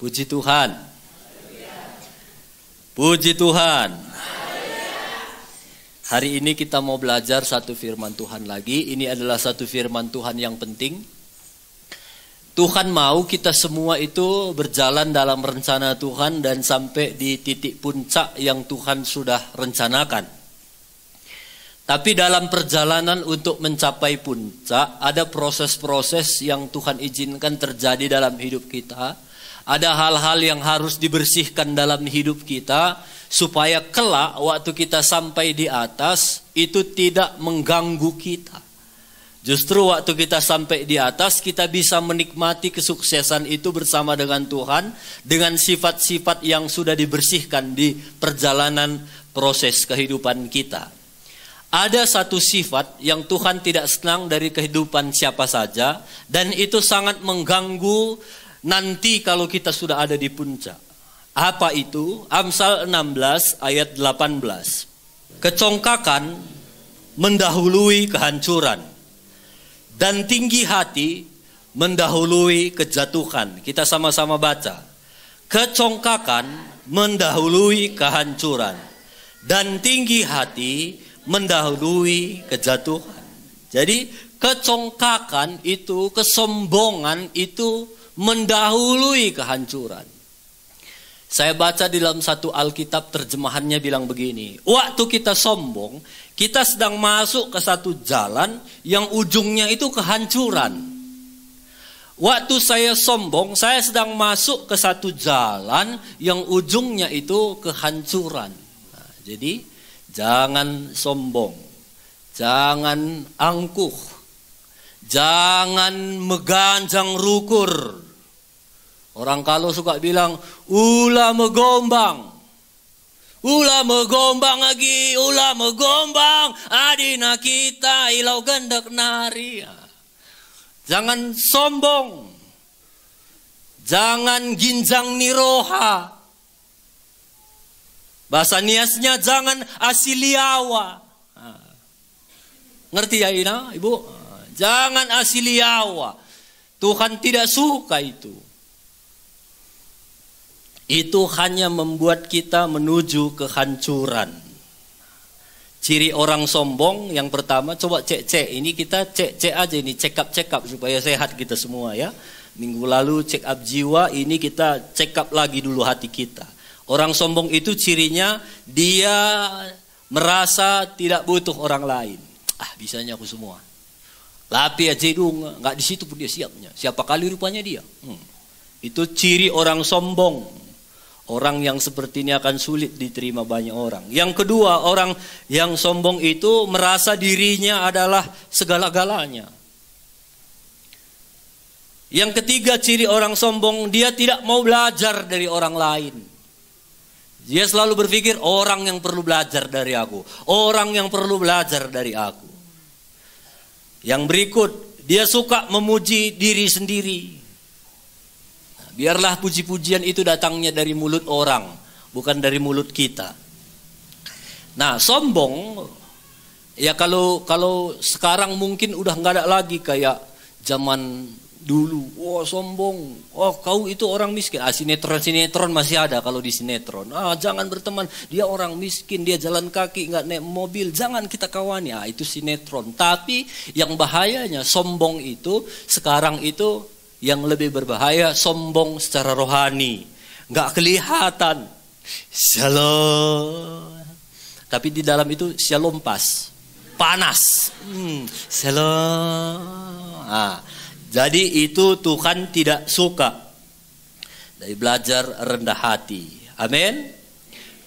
Puji Tuhan. Puji Tuhan. Hari ini kita mau belajar satu firman Tuhan lagi. Ini adalah satu firman Tuhan yang penting. Tuhan mau kita semua itu berjalan dalam rencana Tuhan dan sampai di titik puncak yang Tuhan sudah rencanakan. Tapi dalam perjalanan untuk mencapai puncak ada proses-proses yang Tuhan izinkan terjadi dalam hidup kita ada hal-hal yang harus dibersihkan dalam hidup kita supaya kelak waktu kita sampai di atas itu tidak mengganggu kita. Justru waktu kita sampai di atas kita bisa menikmati kesuksesan itu bersama dengan Tuhan dengan sifat-sifat yang sudah dibersihkan di perjalanan proses kehidupan kita. Ada satu sifat yang Tuhan tidak senang dari kehidupan siapa saja dan itu sangat mengganggu nanti kalau kita sudah ada di puncak. Apa itu? Amsal 16 ayat 18. Kecongkakan mendahului kehancuran dan tinggi hati mendahului kejatuhan. Kita sama-sama baca. Kecongkakan mendahului kehancuran dan tinggi hati mendahului kejatuhan. Jadi kecongkakan itu, kesombongan itu mendahului kehancuran. Saya baca di dalam satu Alkitab terjemahannya bilang begini, waktu kita sombong, kita sedang masuk ke satu jalan yang ujungnya itu kehancuran. Waktu saya sombong, saya sedang masuk ke satu jalan yang ujungnya itu kehancuran. Nah, jadi jangan sombong, jangan angkuh, jangan meganjang rukur, Orang kalau suka bilang ulama megombang, Ulama megombang lagi, ulama gombang. Adina kita ilau gendek nari. Jangan sombong. Jangan ginjang niroha. Bahasa niasnya jangan asiliawa. Ah. Ngerti ya Ina, Ibu? Ah, jangan asiliawa. Tuhan tidak suka itu itu hanya membuat kita menuju kehancuran. Ciri orang sombong yang pertama coba cek-cek. Ini kita cek-cek aja ini check up check up supaya sehat kita semua ya. Minggu lalu check up jiwa, ini kita check up lagi dulu hati kita. Orang sombong itu cirinya dia merasa tidak butuh orang lain. Ah, bisanya aku semua. Lapi aja dulu, nggak di situ pun dia siapnya. Siapa kali rupanya dia. Hmm. Itu ciri orang sombong. Orang yang seperti ini akan sulit diterima banyak orang. Yang kedua, orang yang sombong itu merasa dirinya adalah segala-galanya. Yang ketiga, ciri orang sombong, dia tidak mau belajar dari orang lain. Dia selalu berpikir, orang yang perlu belajar dari aku, orang yang perlu belajar dari aku. Yang berikut, dia suka memuji diri sendiri. Biarlah puji-pujian itu datangnya dari mulut orang, bukan dari mulut kita. Nah, sombong ya kalau kalau sekarang mungkin udah nggak ada lagi kayak zaman dulu. Wah, oh, sombong. Oh, kau itu orang miskin. Ah, sinetron-sinetron masih ada kalau di sinetron. Ah, jangan berteman. Dia orang miskin, dia jalan kaki, nggak naik mobil. Jangan kita ya. Ah, itu sinetron. Tapi yang bahayanya sombong itu sekarang itu yang lebih berbahaya sombong secara rohani nggak kelihatan shalom tapi di dalam itu shalom pas panas hmm, shalom nah, jadi itu Tuhan tidak suka dari belajar rendah hati amin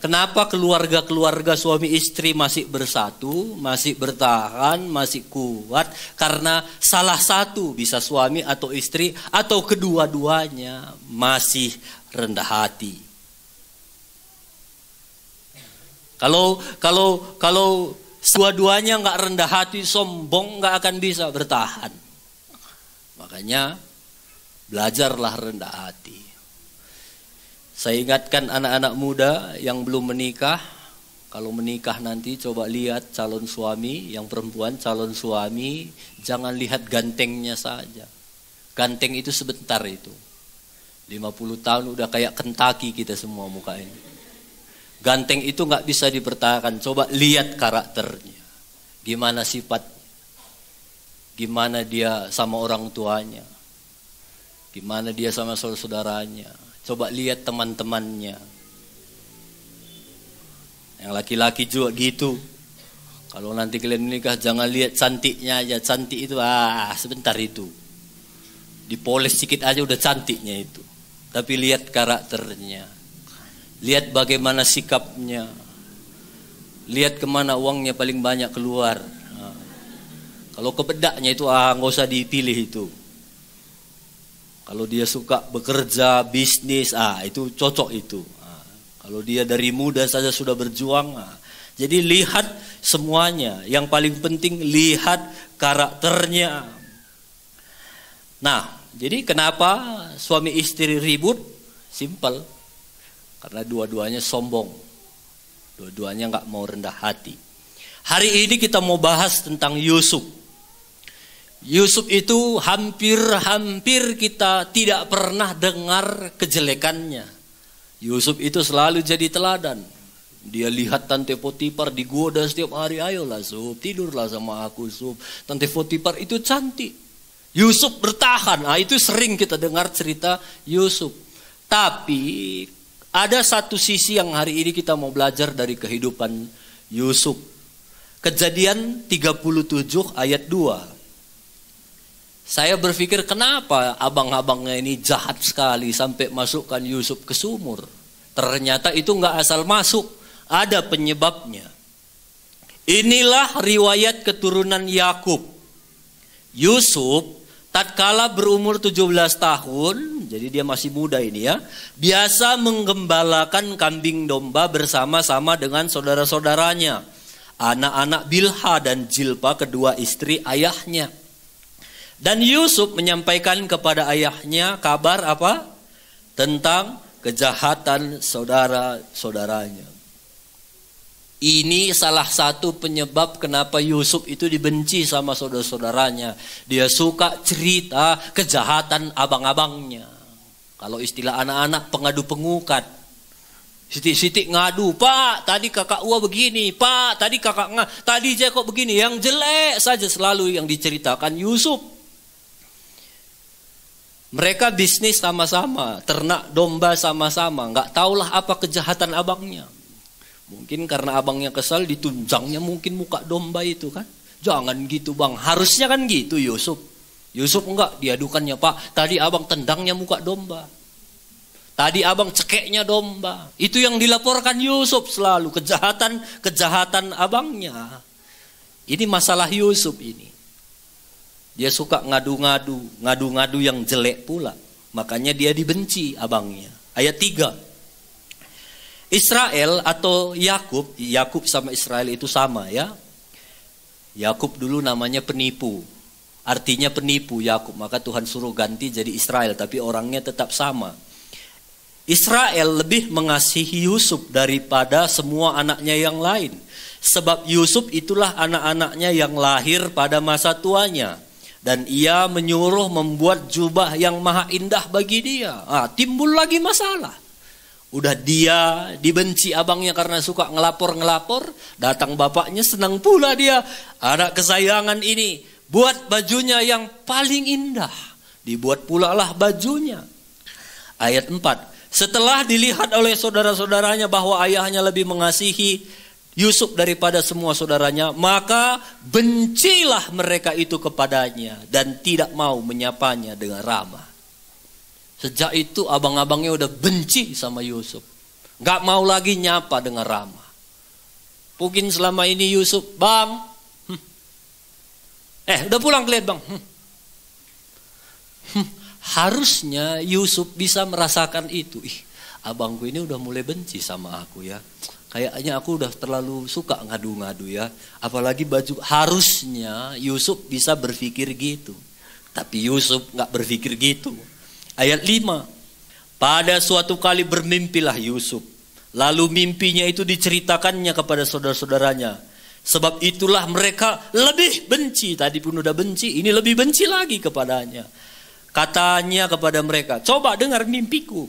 Kenapa keluarga-keluarga suami istri masih bersatu, masih bertahan, masih kuat? Karena salah satu bisa suami atau istri atau kedua-duanya masih rendah hati. Kalau kalau kalau dua-duanya nggak rendah hati, sombong nggak akan bisa bertahan. Makanya belajarlah rendah hati. Saya ingatkan anak-anak muda yang belum menikah, kalau menikah nanti coba lihat calon suami, yang perempuan calon suami, jangan lihat gantengnya saja. Ganteng itu sebentar itu. 50 tahun udah kayak kentaki kita semua muka ini. Ganteng itu nggak bisa dipertahankan. Coba lihat karakternya. Gimana sifat gimana dia sama orang tuanya, gimana dia sama saudara-saudaranya, Coba lihat teman-temannya. Yang laki-laki juga gitu. Kalau nanti kalian menikah jangan lihat cantiknya aja. Cantik itu ah sebentar itu. Dipoles sedikit aja udah cantiknya itu. Tapi lihat karakternya. Lihat bagaimana sikapnya. Lihat kemana uangnya paling banyak keluar. Ah. Kalau kebedaknya itu ah nggak usah dipilih itu. Kalau dia suka bekerja, bisnis, ah itu cocok itu. Ah, kalau dia dari muda saja sudah berjuang, ah. jadi lihat semuanya. Yang paling penting lihat karakternya. Nah, jadi kenapa suami istri ribut? Simple, karena dua-duanya sombong, dua-duanya nggak mau rendah hati. Hari ini kita mau bahas tentang Yusuf. Yusuf itu hampir-hampir kita tidak pernah dengar kejelekannya. Yusuf itu selalu jadi teladan. Dia lihat Tante Potipar digoda setiap hari, ayolah Sub, tidurlah sama aku Sub. Tante Potipar itu cantik. Yusuf bertahan, nah, itu sering kita dengar cerita Yusuf. Tapi ada satu sisi yang hari ini kita mau belajar dari kehidupan Yusuf. Kejadian 37 ayat 2. Saya berpikir kenapa abang-abangnya ini jahat sekali sampai masukkan Yusuf ke sumur. Ternyata itu nggak asal masuk, ada penyebabnya. Inilah riwayat keturunan Yakub. Yusuf tatkala berumur 17 tahun, jadi dia masih muda ini ya, biasa menggembalakan kambing domba bersama-sama dengan saudara-saudaranya, anak-anak Bilha dan Jilpa kedua istri ayahnya. Dan Yusuf menyampaikan kepada ayahnya kabar apa? Tentang kejahatan saudara-saudaranya. Ini salah satu penyebab kenapa Yusuf itu dibenci sama saudara-saudaranya. Dia suka cerita kejahatan abang-abangnya. Kalau istilah anak-anak pengadu pengukat. Siti-siti ngadu, Pak tadi kakak Ua begini, Pak tadi kakak ngadu, tadi Jacob begini. Yang jelek saja selalu yang diceritakan Yusuf. Mereka bisnis sama-sama, ternak domba sama-sama, nggak tahulah apa kejahatan abangnya. Mungkin karena abangnya kesal ditunjangnya mungkin muka domba itu kan. Jangan gitu bang, harusnya kan gitu Yusuf. Yusuf enggak diadukannya pak, tadi abang tendangnya muka domba. Tadi abang cekeknya domba. Itu yang dilaporkan Yusuf selalu, kejahatan-kejahatan abangnya. Ini masalah Yusuf ini. Dia suka ngadu-ngadu, ngadu-ngadu yang jelek pula. Makanya dia dibenci abangnya. Ayat 3. Israel atau Yakub, Yakub sama Israel itu sama ya. Yakub dulu namanya penipu. Artinya penipu Yakub, maka Tuhan suruh ganti jadi Israel, tapi orangnya tetap sama. Israel lebih mengasihi Yusuf daripada semua anaknya yang lain. Sebab Yusuf itulah anak-anaknya yang lahir pada masa tuanya dan ia menyuruh membuat jubah yang maha indah bagi dia. Ah, timbul lagi masalah. Udah dia dibenci abangnya karena suka ngelapor-ngelapor, datang bapaknya senang pula dia. Anak kesayangan ini buat bajunya yang paling indah. Dibuat pula lah bajunya. Ayat 4. Setelah dilihat oleh saudara-saudaranya bahwa ayahnya lebih mengasihi Yusuf daripada semua saudaranya, maka bencilah mereka itu kepadanya dan tidak mau menyapanya dengan ramah. Sejak itu abang-abangnya udah benci sama Yusuf. Gak mau lagi nyapa dengan ramah. Mungkin selama ini Yusuf, bang, hmm. eh udah pulang lihat bang. Hmm. Hmm. Harusnya Yusuf bisa merasakan itu. Ih, abangku ini udah mulai benci sama aku ya Kayaknya aku udah terlalu suka ngadu-ngadu ya. Apalagi baju harusnya Yusuf bisa berpikir gitu. Tapi Yusuf nggak berpikir gitu. Ayat 5. Pada suatu kali bermimpilah Yusuf. Lalu mimpinya itu diceritakannya kepada saudara-saudaranya. Sebab itulah mereka lebih benci. Tadi pun udah benci, ini lebih benci lagi kepadanya. Katanya kepada mereka, coba dengar mimpiku.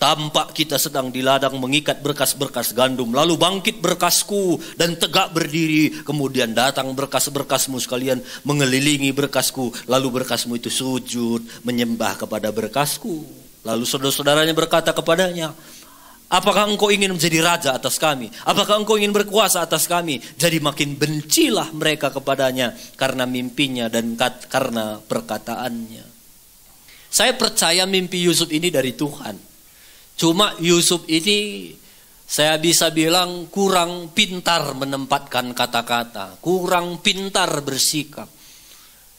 Tampak kita sedang di ladang mengikat berkas-berkas gandum. Lalu bangkit berkasku dan tegak berdiri. Kemudian datang berkas-berkasmu sekalian mengelilingi berkasku. Lalu berkasmu itu sujud menyembah kepada berkasku. Lalu saudara-saudaranya berkata kepadanya, Apakah engkau ingin menjadi raja atas kami? Apakah engkau ingin berkuasa atas kami? Jadi makin bencilah mereka kepadanya karena mimpinya dan karena perkataannya. Saya percaya mimpi Yusuf ini dari Tuhan. Cuma Yusuf ini saya bisa bilang kurang pintar menempatkan kata-kata, kurang pintar bersikap.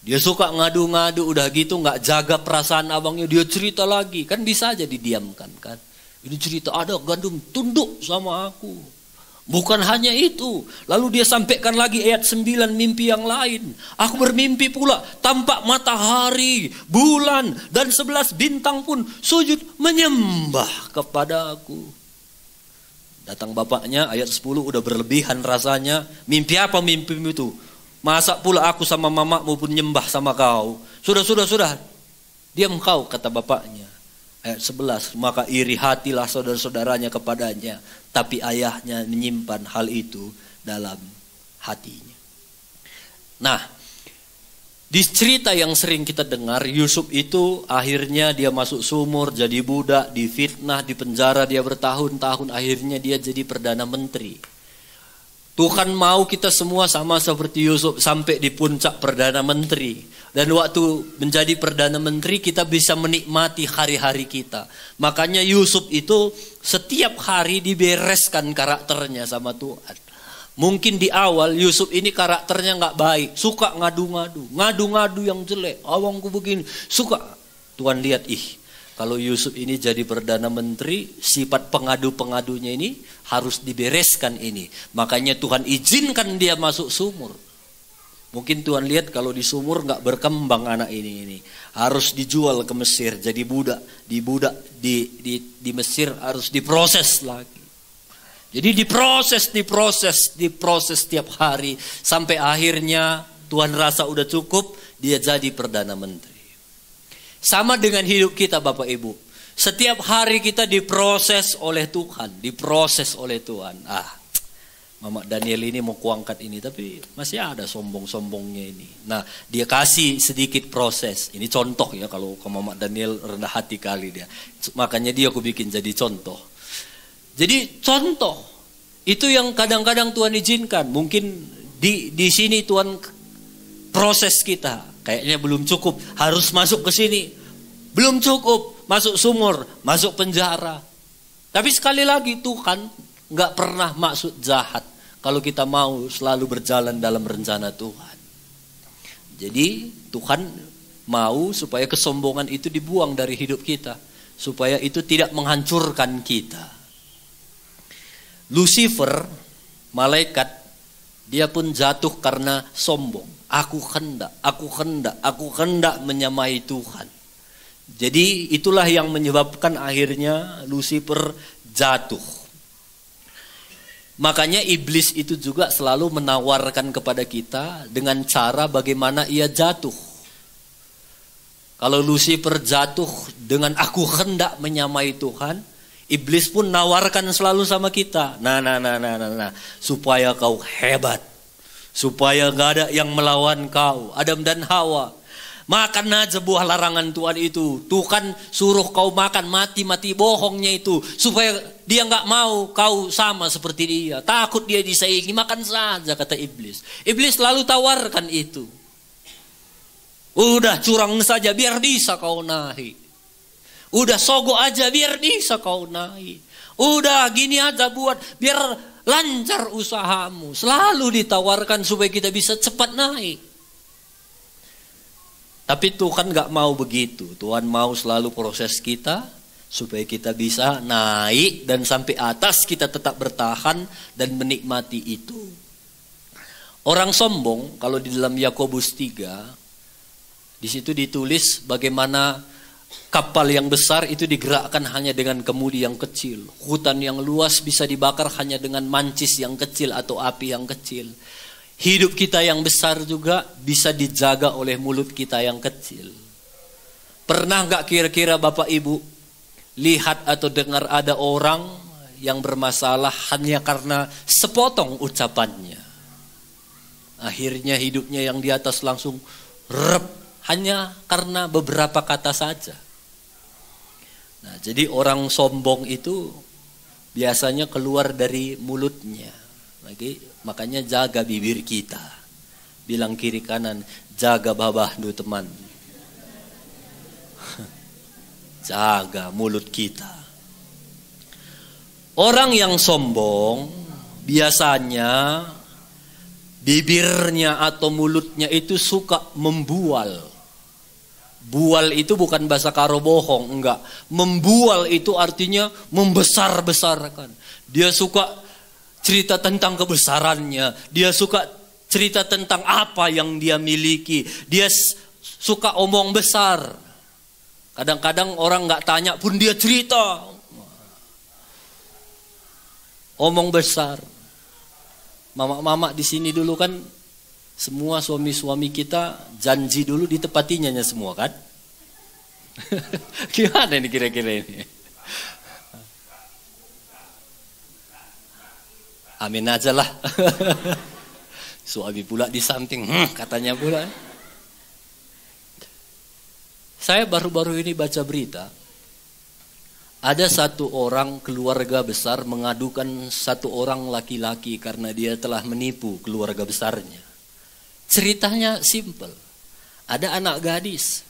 Dia suka ngadu-ngadu, udah gitu nggak jaga perasaan abangnya, dia cerita lagi. Kan bisa aja didiamkan kan. Ini cerita ada gandum tunduk sama aku. Bukan hanya itu, lalu dia sampaikan lagi ayat 9 mimpi yang lain. Aku bermimpi pula tampak matahari, bulan dan sebelas bintang pun sujud menyembah kepada aku. Datang bapaknya ayat 10 udah berlebihan rasanya. Mimpi apa mimpi itu? Masa pula aku sama mamakmu pun nyembah sama kau. Sudah, sudah, sudah. Diam kau kata bapaknya. Ayat 11, maka iri hatilah saudara-saudaranya kepadanya. Tapi ayahnya menyimpan hal itu dalam hatinya. Nah, di cerita yang sering kita dengar, Yusuf itu akhirnya dia masuk sumur, jadi budak, difitnah, dipenjara dia bertahun-tahun, akhirnya dia jadi perdana menteri. Tuhan mau kita semua sama seperti Yusuf sampai di puncak perdana menteri. Dan waktu menjadi Perdana Menteri kita bisa menikmati hari-hari kita. Makanya Yusuf itu setiap hari dibereskan karakternya sama Tuhan. Mungkin di awal Yusuf ini karakternya nggak baik. Suka ngadu-ngadu. Ngadu-ngadu yang jelek. Awangku begini. Suka. Tuhan lihat, ih kalau Yusuf ini jadi Perdana Menteri, sifat pengadu-pengadunya ini harus dibereskan ini. Makanya Tuhan izinkan dia masuk sumur. Mungkin Tuhan lihat kalau di sumur nggak berkembang anak ini ini harus dijual ke Mesir jadi budak di budak di di di Mesir harus diproses lagi. Jadi diproses diproses diproses setiap hari sampai akhirnya Tuhan rasa udah cukup dia jadi perdana menteri. Sama dengan hidup kita Bapak Ibu. Setiap hari kita diproses oleh Tuhan, diproses oleh Tuhan. Ah, Mama Daniel ini mau kuangkat ini, tapi masih ada sombong-sombongnya ini. Nah, dia kasih sedikit proses. Ini contoh ya, kalau ke Mama Daniel rendah hati kali dia. Makanya dia aku bikin jadi contoh. Jadi contoh, itu yang kadang-kadang Tuhan izinkan. Mungkin di, di sini Tuhan proses kita. Kayaknya belum cukup, harus masuk ke sini. Belum cukup, masuk sumur, masuk penjara. Tapi sekali lagi Tuhan nggak pernah maksud jahat kalau kita mau selalu berjalan dalam rencana Tuhan. Jadi Tuhan mau supaya kesombongan itu dibuang dari hidup kita, supaya itu tidak menghancurkan kita. Lucifer, malaikat, dia pun jatuh karena sombong. Aku hendak, aku hendak, aku hendak menyamai Tuhan. Jadi itulah yang menyebabkan akhirnya Lucifer jatuh. Makanya iblis itu juga selalu menawarkan kepada kita dengan cara bagaimana ia jatuh. Kalau Lucifer jatuh dengan aku hendak menyamai Tuhan, iblis pun nawarkan selalu sama kita. Nah, nah, nah, nah, nah, nah, supaya kau hebat. Supaya gak ada yang melawan kau. Adam dan Hawa Makan aja buah larangan Tuhan itu. Tuhan suruh kau makan mati-mati bohongnya itu. Supaya dia nggak mau kau sama seperti dia. Takut dia disaingi, makan saja kata iblis. Iblis lalu tawarkan itu. Udah curang saja biar bisa kau naik. Udah sogo aja biar bisa kau naik. Udah gini aja buat biar lancar usahamu. Selalu ditawarkan supaya kita bisa cepat naik. Tapi Tuhan gak mau begitu. Tuhan mau selalu proses kita supaya kita bisa naik dan sampai atas kita tetap bertahan dan menikmati itu. Orang sombong kalau di dalam Yakobus 3 di situ ditulis bagaimana kapal yang besar itu digerakkan hanya dengan kemudi yang kecil. Hutan yang luas bisa dibakar hanya dengan mancis yang kecil atau api yang kecil. Hidup kita yang besar juga bisa dijaga oleh mulut kita yang kecil. Pernah nggak kira-kira Bapak Ibu lihat atau dengar ada orang yang bermasalah hanya karena sepotong ucapannya? Akhirnya hidupnya yang di atas langsung rep hanya karena beberapa kata saja. Nah, jadi orang sombong itu biasanya keluar dari mulutnya. Lagi Makanya jaga bibir kita. Bilang kiri kanan, jaga babah dulu teman. jaga mulut kita. Orang yang sombong biasanya bibirnya atau mulutnya itu suka membual. Bual itu bukan bahasa karo bohong, enggak. Membual itu artinya membesar-besarkan. Dia suka cerita tentang kebesarannya. Dia suka cerita tentang apa yang dia miliki. Dia suka omong besar. Kadang-kadang orang nggak tanya pun dia cerita. Omong besar. Mama-mama di sini dulu kan semua suami-suami kita janji dulu ditepatinya semua kan. Gimana ini kira-kira ini? amin aja lah. Suami pula di samping, hmm, katanya pula. Saya baru-baru ini baca berita, ada satu orang keluarga besar mengadukan satu orang laki-laki karena dia telah menipu keluarga besarnya. Ceritanya simple. Ada anak gadis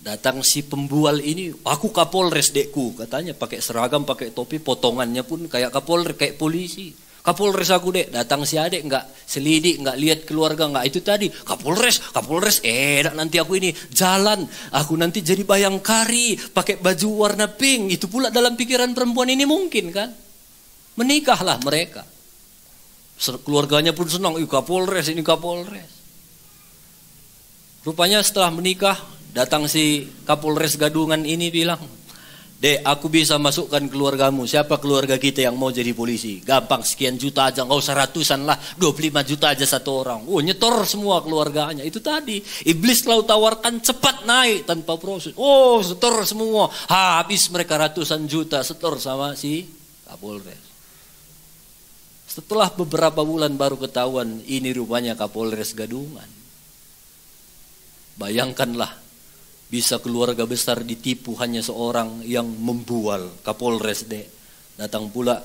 Datang si pembual ini, aku Kapolres dekku, katanya pakai seragam, pakai topi, potongannya pun kayak Kapolres, kayak polisi. Kapolres aku dek, datang si adek nggak selidik, nggak lihat keluarga nggak itu tadi. Kapolres, Kapolres, eh nanti aku ini jalan, aku nanti jadi bayang kari pakai baju warna pink. Itu pula dalam pikiran perempuan ini mungkin kan? Menikahlah mereka. Keluarganya pun senang, Ih, Kapolres ini Kapolres. Rupanya setelah menikah Datang si Kapolres Gadungan ini bilang, Dek, aku bisa masukkan keluargamu. Siapa keluarga kita yang mau jadi polisi? Gampang, sekian juta aja. Nggak usah ratusan lah. 25 juta aja satu orang. Oh, nyetor semua keluarganya. Itu tadi. Iblis kalau tawarkan cepat naik tanpa proses. Oh, setor semua. habis mereka ratusan juta setor sama si Kapolres. Setelah beberapa bulan baru ketahuan ini rupanya Kapolres Gadungan. Bayangkanlah bisa keluarga besar ditipu hanya seorang yang membual Kapolres deh. Datang pula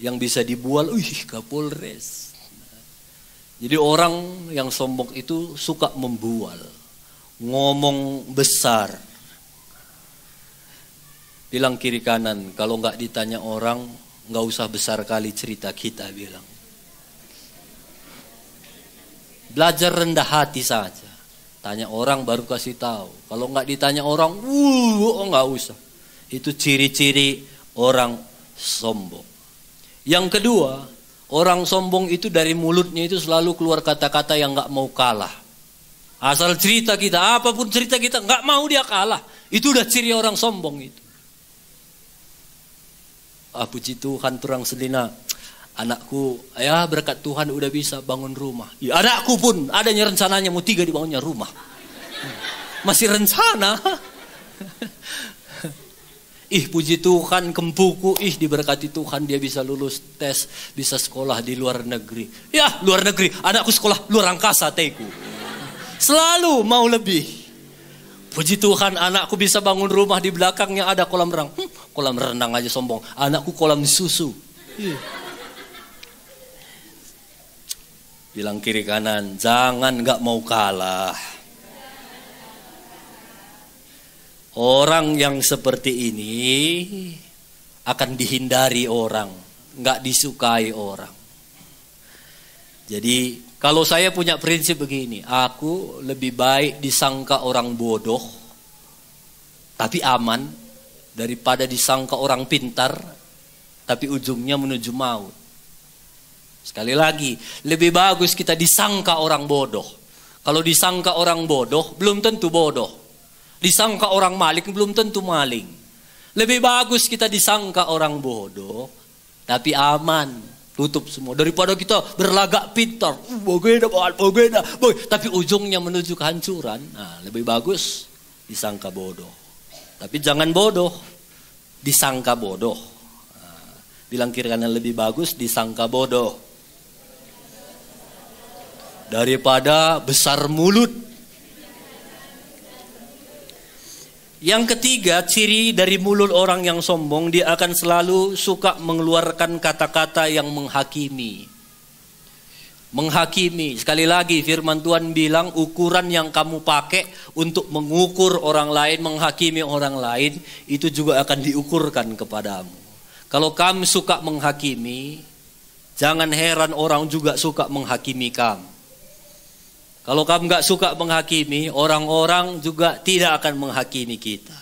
yang bisa dibual, uih Kapolres. Jadi orang yang sombong itu suka membual, ngomong besar. Bilang kiri kanan, kalau nggak ditanya orang, nggak usah besar kali cerita kita bilang. Belajar rendah hati saja. Tanya orang baru kasih tahu. Kalau nggak ditanya orang, wuh, oh nggak usah. Itu ciri-ciri orang sombong. Yang kedua, orang sombong itu dari mulutnya itu selalu keluar kata-kata yang nggak mau kalah. Asal cerita kita, apapun cerita kita, nggak mau dia kalah. Itu udah ciri orang sombong itu. Ah puji Tuhan terang selina Anakku, ya berkat Tuhan udah bisa bangun rumah. Ya, anakku pun adanya rencananya mau tiga dibangunnya rumah. Masih rencana. ih puji Tuhan kempuku, ih diberkati Tuhan dia bisa lulus tes, bisa sekolah di luar negeri. Ya luar negeri, anakku sekolah luar angkasa teku. Selalu mau lebih. Puji Tuhan anakku bisa bangun rumah di belakangnya ada kolam renang. Hm, kolam renang aja sombong. Anakku kolam susu. Ih. Iya. bilang kiri kanan, jangan nggak mau kalah. Orang yang seperti ini akan dihindari orang, nggak disukai orang. Jadi kalau saya punya prinsip begini, aku lebih baik disangka orang bodoh, tapi aman, daripada disangka orang pintar, tapi ujungnya menuju maut. Sekali lagi, lebih bagus kita disangka orang bodoh. Kalau disangka orang bodoh, belum tentu bodoh. Disangka orang maling, belum tentu maling. Lebih bagus kita disangka orang bodoh, tapi aman. Tutup semua. Daripada kita berlagak pintar. Bagaimana, uh, bagaimana, Tapi ujungnya menuju kehancuran. Nah, lebih bagus disangka bodoh. Tapi jangan bodoh. Disangka bodoh nah, bilang kiranya lebih bagus disangka bodoh daripada besar mulut. Yang ketiga, ciri dari mulut orang yang sombong, dia akan selalu suka mengeluarkan kata-kata yang menghakimi. Menghakimi, sekali lagi firman Tuhan bilang ukuran yang kamu pakai untuk mengukur orang lain, menghakimi orang lain, itu juga akan diukurkan kepadamu. Kalau kamu suka menghakimi, jangan heran orang juga suka menghakimi kamu. Kalau kamu nggak suka menghakimi, orang-orang juga tidak akan menghakimi kita.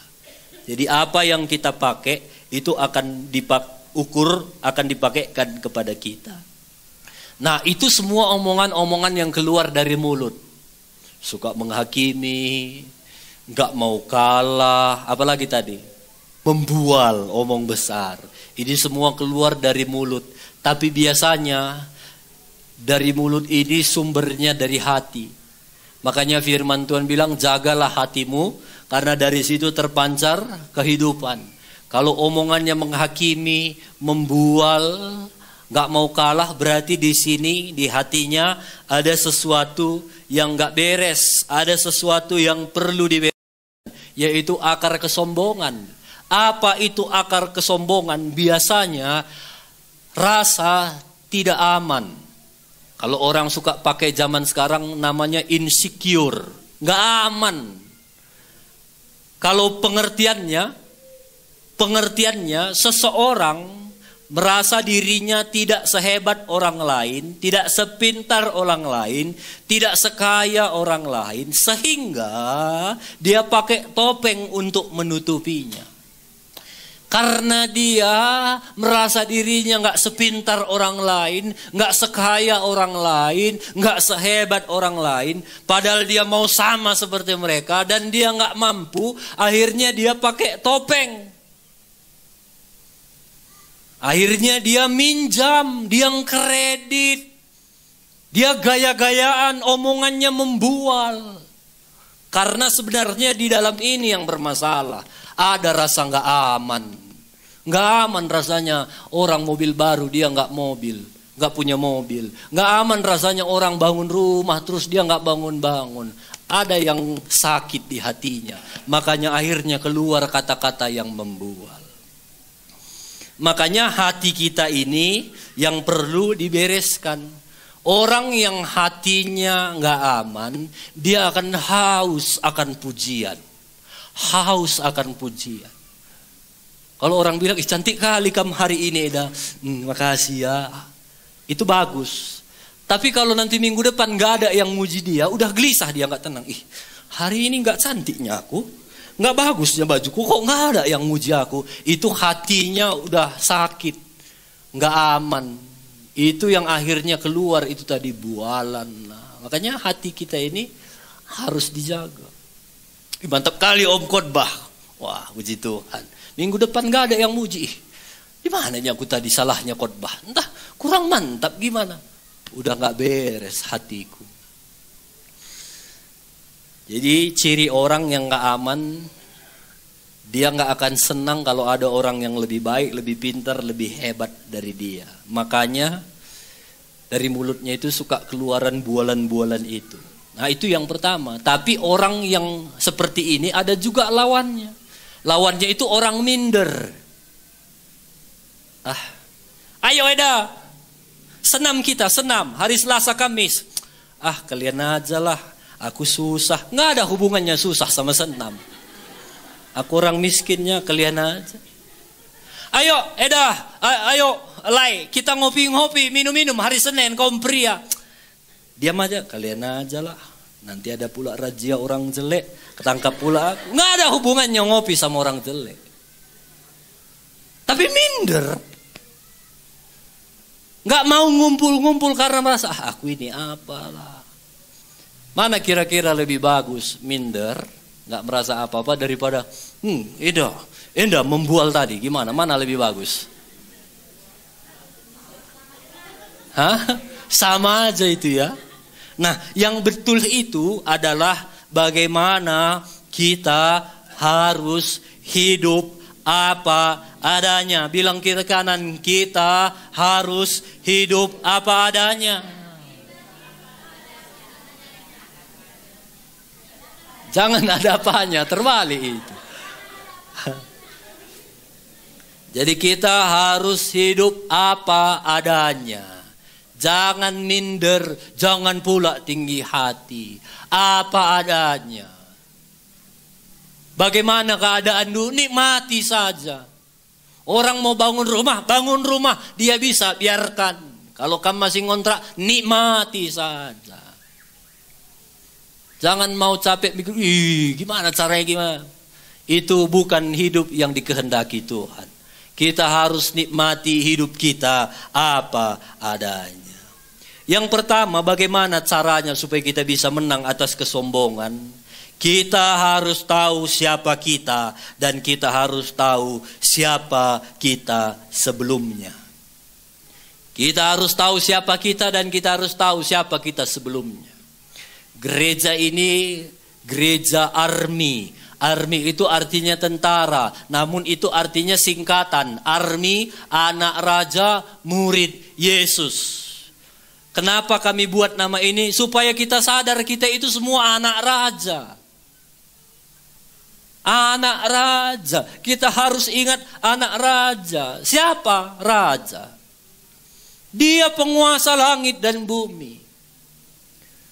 Jadi apa yang kita pakai itu akan dipak ukur akan dipakaikan kepada kita. Nah itu semua omongan-omongan yang keluar dari mulut. Suka menghakimi, nggak mau kalah, apalagi tadi membual omong besar. Ini semua keluar dari mulut. Tapi biasanya dari mulut ini sumbernya dari hati. Makanya firman Tuhan bilang jagalah hatimu karena dari situ terpancar kehidupan. Kalau omongannya menghakimi, membual, nggak mau kalah berarti di sini di hatinya ada sesuatu yang nggak beres, ada sesuatu yang perlu dibereskan, yaitu akar kesombongan. Apa itu akar kesombongan? Biasanya rasa tidak aman kalau orang suka pakai zaman sekarang namanya insecure, nggak aman. Kalau pengertiannya, pengertiannya seseorang merasa dirinya tidak sehebat orang lain, tidak sepintar orang lain, tidak sekaya orang lain, sehingga dia pakai topeng untuk menutupinya. Karena dia merasa dirinya nggak sepintar orang lain, nggak sekaya orang lain, nggak sehebat orang lain, padahal dia mau sama seperti mereka dan dia nggak mampu, akhirnya dia pakai topeng. Akhirnya dia minjam, dia kredit. Dia gaya-gayaan, omongannya membual. Karena sebenarnya di dalam ini yang bermasalah ada rasa nggak aman. Nggak aman rasanya orang mobil baru dia nggak mobil, nggak punya mobil. Nggak aman rasanya orang bangun rumah terus dia nggak bangun-bangun. Ada yang sakit di hatinya, makanya akhirnya keluar kata-kata yang membual. Makanya hati kita ini yang perlu dibereskan. Orang yang hatinya nggak aman, dia akan haus akan pujian haus akan pujian. Kalau orang bilang, Ih, cantik kali kamu hari ini, Eda. Hmm, makasih ya. Itu bagus. Tapi kalau nanti minggu depan gak ada yang muji dia, udah gelisah dia gak tenang. Ih, hari ini gak cantiknya aku, nggak bagusnya bajuku, kok gak ada yang muji aku. Itu hatinya udah sakit, Gak aman. Itu yang akhirnya keluar itu tadi bualan Nah, Makanya hati kita ini harus dijaga. Mantap kali Om Khotbah. Wah, puji Tuhan. Minggu depan gak ada yang muji. Gimana ini aku tadi salahnya khotbah? Entah, kurang mantap gimana? Udah gak beres hatiku. Jadi ciri orang yang gak aman, dia gak akan senang kalau ada orang yang lebih baik, lebih pintar, lebih hebat dari dia. Makanya dari mulutnya itu suka keluaran bualan-bualan itu. Nah, itu yang pertama. Tapi orang yang seperti ini ada juga lawannya. Lawannya itu orang minder. Ah. Ayo Eda. Senam kita, senam. Hari Selasa, Kamis. Ah, kalian aja lah. Aku susah. Nggak ada hubungannya susah sama senam. Aku orang miskinnya, kalian aja. Ayo, Eda. Ayo, Lai. Kita ngopi-ngopi, minum-minum hari Senin, kaum pria ya. Diam aja, kalian aja lah. Nanti ada pula rajia orang jelek, ketangkap pula Nggak ada hubungannya ngopi sama orang jelek. Tapi minder. Nggak mau ngumpul-ngumpul karena merasa, ah, aku ini apalah. Mana kira-kira lebih bagus, minder, nggak merasa apa-apa daripada, hmm, indah, indah membual tadi, gimana, mana lebih bagus? Hah? Sama aja itu ya. Nah, yang betul itu adalah bagaimana kita harus hidup apa adanya. Bilang kiri kanan, kita harus hidup apa adanya. Jangan ada apanya, terbalik itu. Jadi kita harus hidup apa adanya. Jangan minder, jangan pula tinggi hati. Apa adanya. Bagaimana keadaan dunia, nikmati saja. Orang mau bangun rumah, bangun rumah, dia bisa, biarkan. Kalau kamu masih ngontrak, nikmati saja. Jangan mau capek mikir, Ih, gimana caranya gimana. Itu bukan hidup yang dikehendaki Tuhan. Kita harus nikmati hidup kita apa adanya. Yang pertama, bagaimana caranya supaya kita bisa menang atas kesombongan? Kita harus tahu siapa kita dan kita harus tahu siapa kita sebelumnya. Kita harus tahu siapa kita dan kita harus tahu siapa kita sebelumnya. Gereja ini gereja army Army itu artinya tentara, namun itu artinya singkatan. Army, anak raja, murid Yesus. Kenapa kami buat nama ini? Supaya kita sadar kita itu semua anak raja. Anak raja, kita harus ingat anak raja. Siapa raja? Dia penguasa langit dan bumi.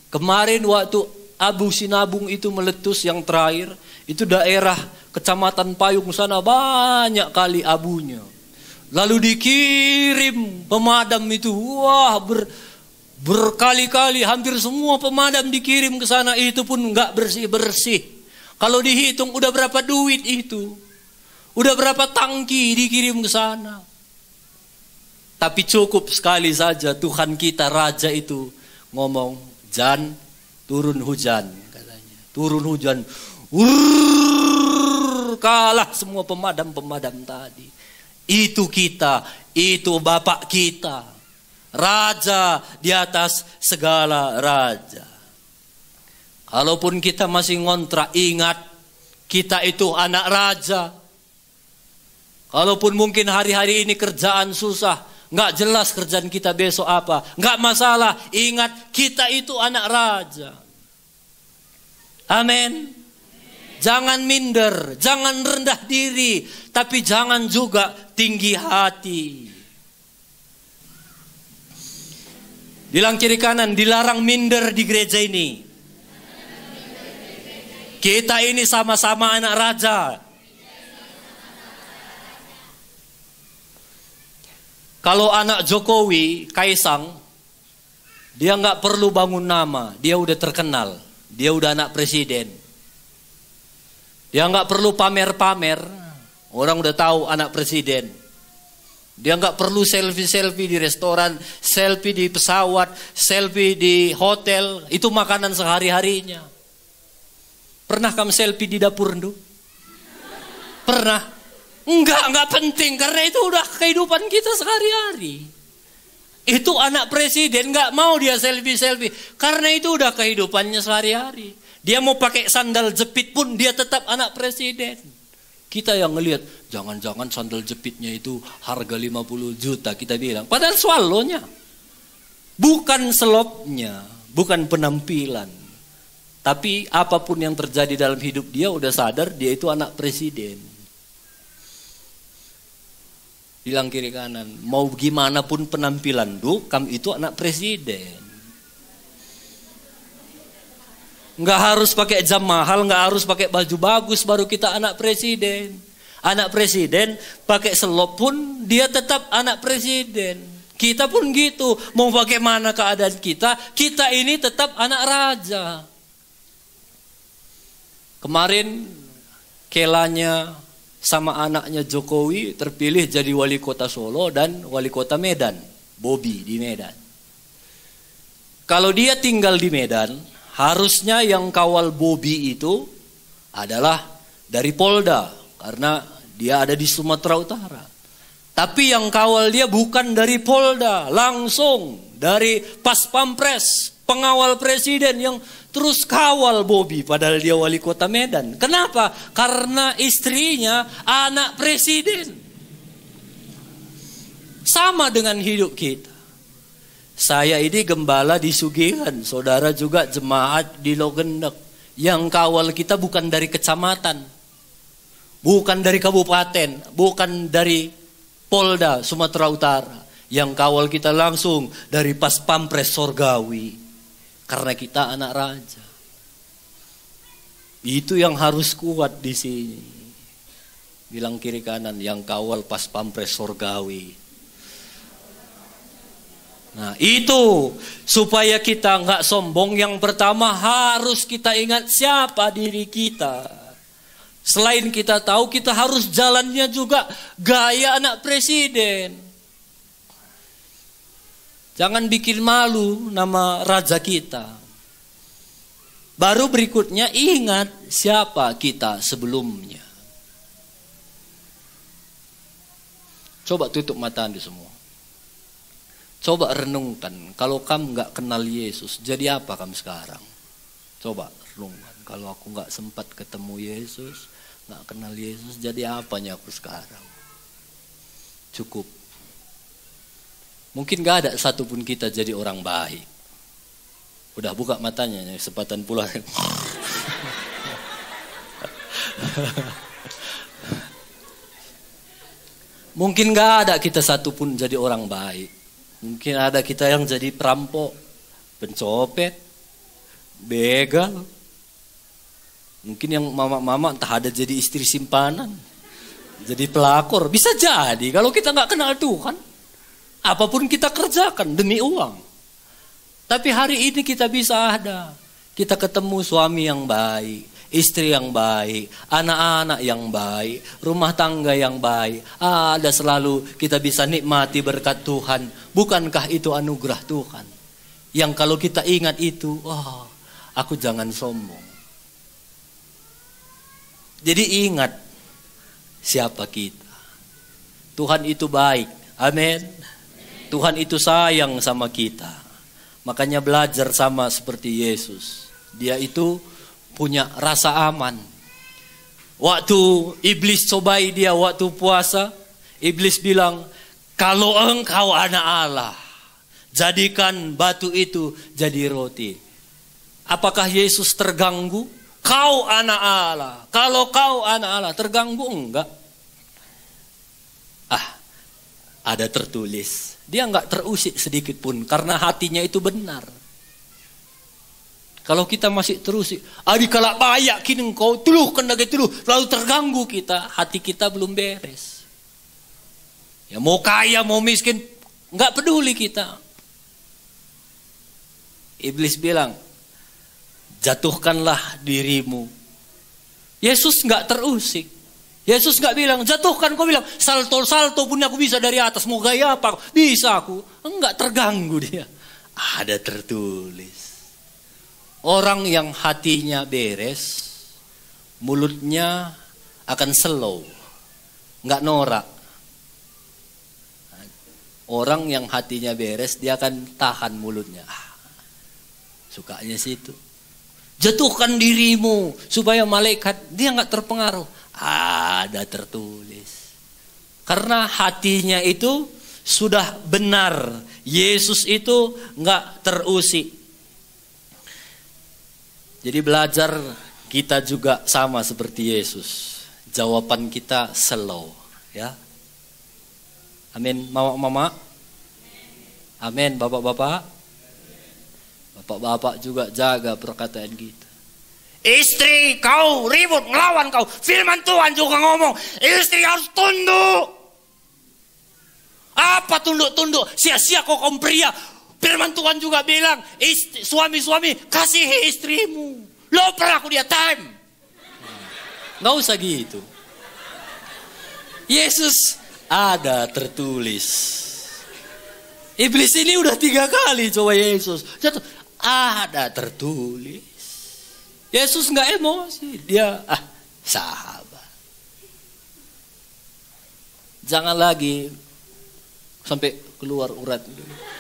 Kemarin waktu Abu Sinabung itu meletus yang terakhir, itu daerah kecamatan Payung sana banyak kali abunya. Lalu dikirim pemadam itu, wah ber, berkali-kali hampir semua pemadam dikirim ke sana itu pun nggak bersih-bersih. Kalau dihitung udah berapa duit itu, udah berapa tangki dikirim ke sana. Tapi cukup sekali saja Tuhan kita raja itu ngomong, "Jan, turun hujan," katanya. Turun hujan. Wurr, kalah semua pemadam-pemadam tadi. Itu kita, itu bapak kita. Raja di atas segala raja. Kalaupun kita masih ngontrak, ingat kita itu anak raja. Kalaupun mungkin hari-hari ini kerjaan susah, nggak jelas kerjaan kita besok apa, nggak masalah. Ingat kita itu anak raja. Amin jangan minder, jangan rendah diri, tapi jangan juga tinggi hati. Bilang kiri kanan, dilarang minder di gereja ini. Kita ini sama-sama anak raja. Kalau anak Jokowi, Kaisang, dia nggak perlu bangun nama, dia udah terkenal, dia udah anak presiden. Dia ya, nggak perlu pamer-pamer. Orang udah tahu anak presiden. Dia nggak perlu selfie-selfie di restoran, selfie di pesawat, selfie di hotel. Itu makanan sehari-harinya. Pernah kamu selfie di dapur itu? Pernah? Enggak, enggak penting. Karena itu udah kehidupan kita sehari-hari. Itu anak presiden nggak mau dia selfie-selfie. Karena itu udah kehidupannya sehari-hari. Dia mau pakai sandal jepit pun dia tetap anak presiden. Kita yang ngelihat, jangan-jangan sandal jepitnya itu harga 50 juta kita bilang. Padahal swallownya. Bukan selopnya, bukan penampilan. Tapi apapun yang terjadi dalam hidup dia udah sadar dia itu anak presiden. Bilang kiri kanan, mau gimana pun penampilan kamu itu anak presiden. Nggak harus pakai jam mahal, nggak harus pakai baju bagus baru kita anak presiden. Anak presiden pakai selop pun dia tetap anak presiden. Kita pun gitu, mau bagaimana keadaan kita, kita ini tetap anak raja. Kemarin kelanya sama anaknya Jokowi terpilih jadi wali kota Solo dan wali kota Medan, Bobi di Medan. Kalau dia tinggal di Medan, harusnya yang kawal Bobi itu adalah dari Polda karena dia ada di Sumatera Utara. Tapi yang kawal dia bukan dari Polda, langsung dari Pas Pampres, pengawal presiden yang terus kawal Bobi padahal dia wali kota Medan. Kenapa? Karena istrinya anak presiden. Sama dengan hidup kita. Saya ini gembala di Sugihan, saudara juga jemaat di Logendek. Yang kawal kita bukan dari kecamatan, bukan dari kabupaten, bukan dari Polda Sumatera Utara. Yang kawal kita langsung dari Pas Pampres Sorgawi. Karena kita anak raja. Itu yang harus kuat di sini. Bilang kiri kanan, yang kawal Pas Pampres Sorgawi Nah itu supaya kita nggak sombong yang pertama harus kita ingat siapa diri kita. Selain kita tahu kita harus jalannya juga gaya anak presiden. Jangan bikin malu nama raja kita. Baru berikutnya ingat siapa kita sebelumnya. Coba tutup mata Anda semua. Coba renungkan, kalau kamu nggak kenal Yesus, jadi apa kamu sekarang? Coba renungkan, kalau aku nggak sempat ketemu Yesus, nggak kenal Yesus, jadi apanya aku sekarang? Cukup. Mungkin nggak ada satupun kita jadi orang baik. Udah buka matanya, kesempatan pulang. Mungkin nggak ada kita satupun jadi orang baik. Mungkin ada kita yang jadi perampok, pencopet, begal. Mungkin yang mama-mama entah ada jadi istri simpanan, jadi pelakor. Bisa jadi kalau kita nggak kenal Tuhan. Apapun kita kerjakan demi uang. Tapi hari ini kita bisa ada. Kita ketemu suami yang baik istri yang baik, anak-anak yang baik, rumah tangga yang baik. Ada selalu kita bisa nikmati berkat Tuhan. Bukankah itu anugerah Tuhan? Yang kalau kita ingat itu, oh, aku jangan sombong. Jadi ingat siapa kita. Tuhan itu baik. Amin. Tuhan itu sayang sama kita. Makanya belajar sama seperti Yesus. Dia itu punya rasa aman. Waktu iblis cobai dia waktu puasa, iblis bilang, "Kalau engkau anak Allah, jadikan batu itu jadi roti." Apakah Yesus terganggu? Kau anak Allah. Kalau kau anak Allah, terganggu enggak? Ah, ada tertulis. Dia enggak terusik sedikit pun karena hatinya itu benar. Kalau kita masih terus, adik kalak bayak kini engkau tuluh kena tuluh, lalu terganggu kita, hati kita belum beres. Ya mau kaya mau miskin, enggak peduli kita. Iblis bilang, jatuhkanlah dirimu. Yesus enggak terusik. Yesus enggak bilang, jatuhkan kau bilang, salto-salto pun aku bisa dari atas, mau gaya apa, bisa aku. Enggak terganggu dia. Ada tertulis. Orang yang hatinya beres, mulutnya akan slow, nggak norak. Orang yang hatinya beres, dia akan tahan mulutnya. Ah, sukanya sih itu. Jatuhkan dirimu supaya malaikat dia nggak terpengaruh. Ada tertulis. Karena hatinya itu sudah benar. Yesus itu nggak terusik. Jadi belajar kita juga sama seperti Yesus. Jawaban kita slow, ya. Amin, mama-mama. Amin, bapak-bapak. Bapak-bapak juga jaga perkataan kita. Istri kau ribut melawan kau. Firman Tuhan juga ngomong, istri harus tunduk. Apa tunduk-tunduk? Sia-sia kau kaum pria Firman Tuhan juga bilang, suami-suami kasih istrimu. Lo pernah aku dia time. Nggak usah gitu. Yesus ada tertulis. Iblis ini udah tiga kali coba Yesus. Jatuh. Ada tertulis. Yesus nggak emosi. Dia ah, sahabat. Jangan lagi sampai keluar urat. Dulu.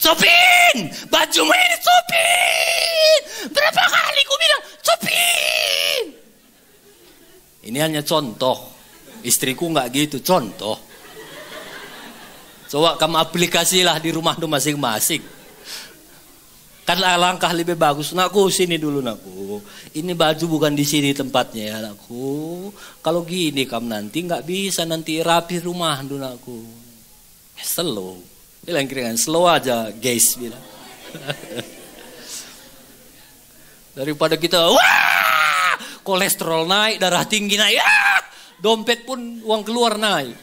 Copin, bajumu ini copin. Berapa kali ku bilang copin? Ini hanya contoh. Istriku nggak gitu, contoh. Coba kamu aplikasilah di rumahmu masing-masing. Kan langkah lebih bagus. Nakku sini dulu nakku. Ini baju bukan di sini tempatnya ya nakku. Kalau gini kamu nanti nggak bisa nanti rapi rumah nakku. selalu bilang kiri kan slow aja guys bilang daripada kita wah kolesterol naik darah tinggi naik ya! dompet pun uang keluar naik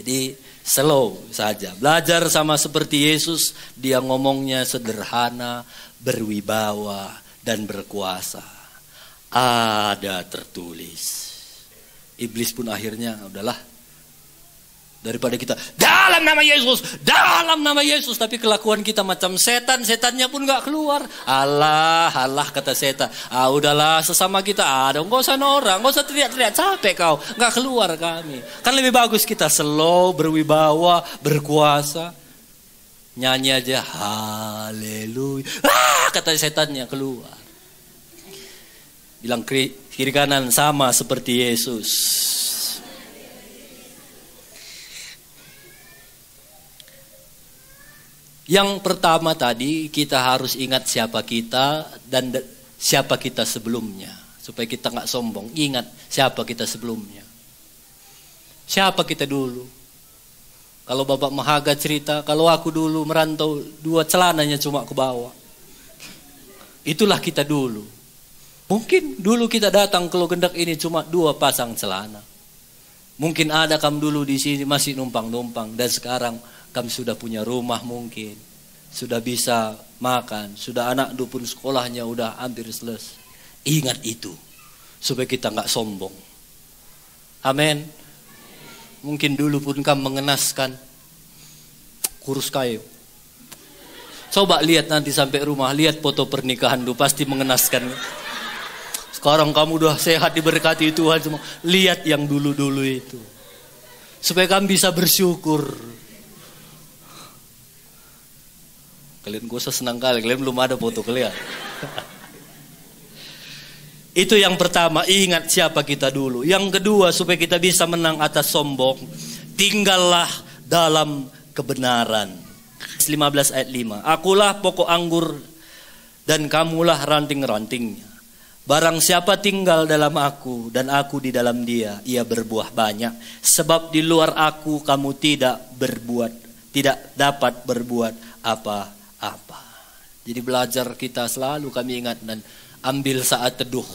jadi slow saja belajar sama seperti Yesus dia ngomongnya sederhana berwibawa dan berkuasa ada tertulis iblis pun akhirnya udahlah daripada kita dalam nama Yesus, dalam nama Yesus. Tapi kelakuan kita macam setan, setannya pun nggak keluar. Allah, Allah kata setan. Ah udahlah sesama kita, ada ah, nggak usah orang, nggak usah teriak-teriak capek kau, nggak keluar kami. Kan lebih bagus kita slow, berwibawa, berkuasa. Nyanyi aja haleluya. Ah, kata setannya keluar. Bilang kiri, kiri kanan sama seperti Yesus. Yang pertama tadi kita harus ingat siapa kita dan siapa kita sebelumnya. Supaya kita nggak sombong. Ingat siapa kita sebelumnya. Siapa kita dulu. Kalau Bapak Mahaga cerita, kalau aku dulu merantau dua celananya cuma aku bawa. Itulah kita dulu. Mungkin dulu kita datang ke Logendak ini cuma dua pasang celana. Mungkin ada kamu dulu di sini masih numpang-numpang dan sekarang kami sudah punya rumah mungkin, sudah bisa makan, sudah anak pun sekolahnya udah hampir selesai. Ingat itu supaya kita nggak sombong. Amin. Mungkin dulu pun kamu mengenaskan kurus kayu. Coba lihat nanti sampai rumah, lihat foto pernikahan lu pasti mengenaskan. Sekarang kamu udah sehat diberkati Tuhan semua. Lihat yang dulu-dulu itu. Supaya kamu bisa bersyukur. kalian gue sesenang kali kalian belum ada foto kalian itu yang pertama ingat siapa kita dulu yang kedua supaya kita bisa menang atas sombong tinggallah dalam kebenaran 15 ayat 5 akulah pokok anggur dan kamulah ranting-rantingnya Barang siapa tinggal dalam aku dan aku di dalam dia, ia berbuah banyak. Sebab di luar aku kamu tidak berbuat, tidak dapat berbuat apa apa. Jadi belajar kita selalu kami ingat dan ambil saat teduh.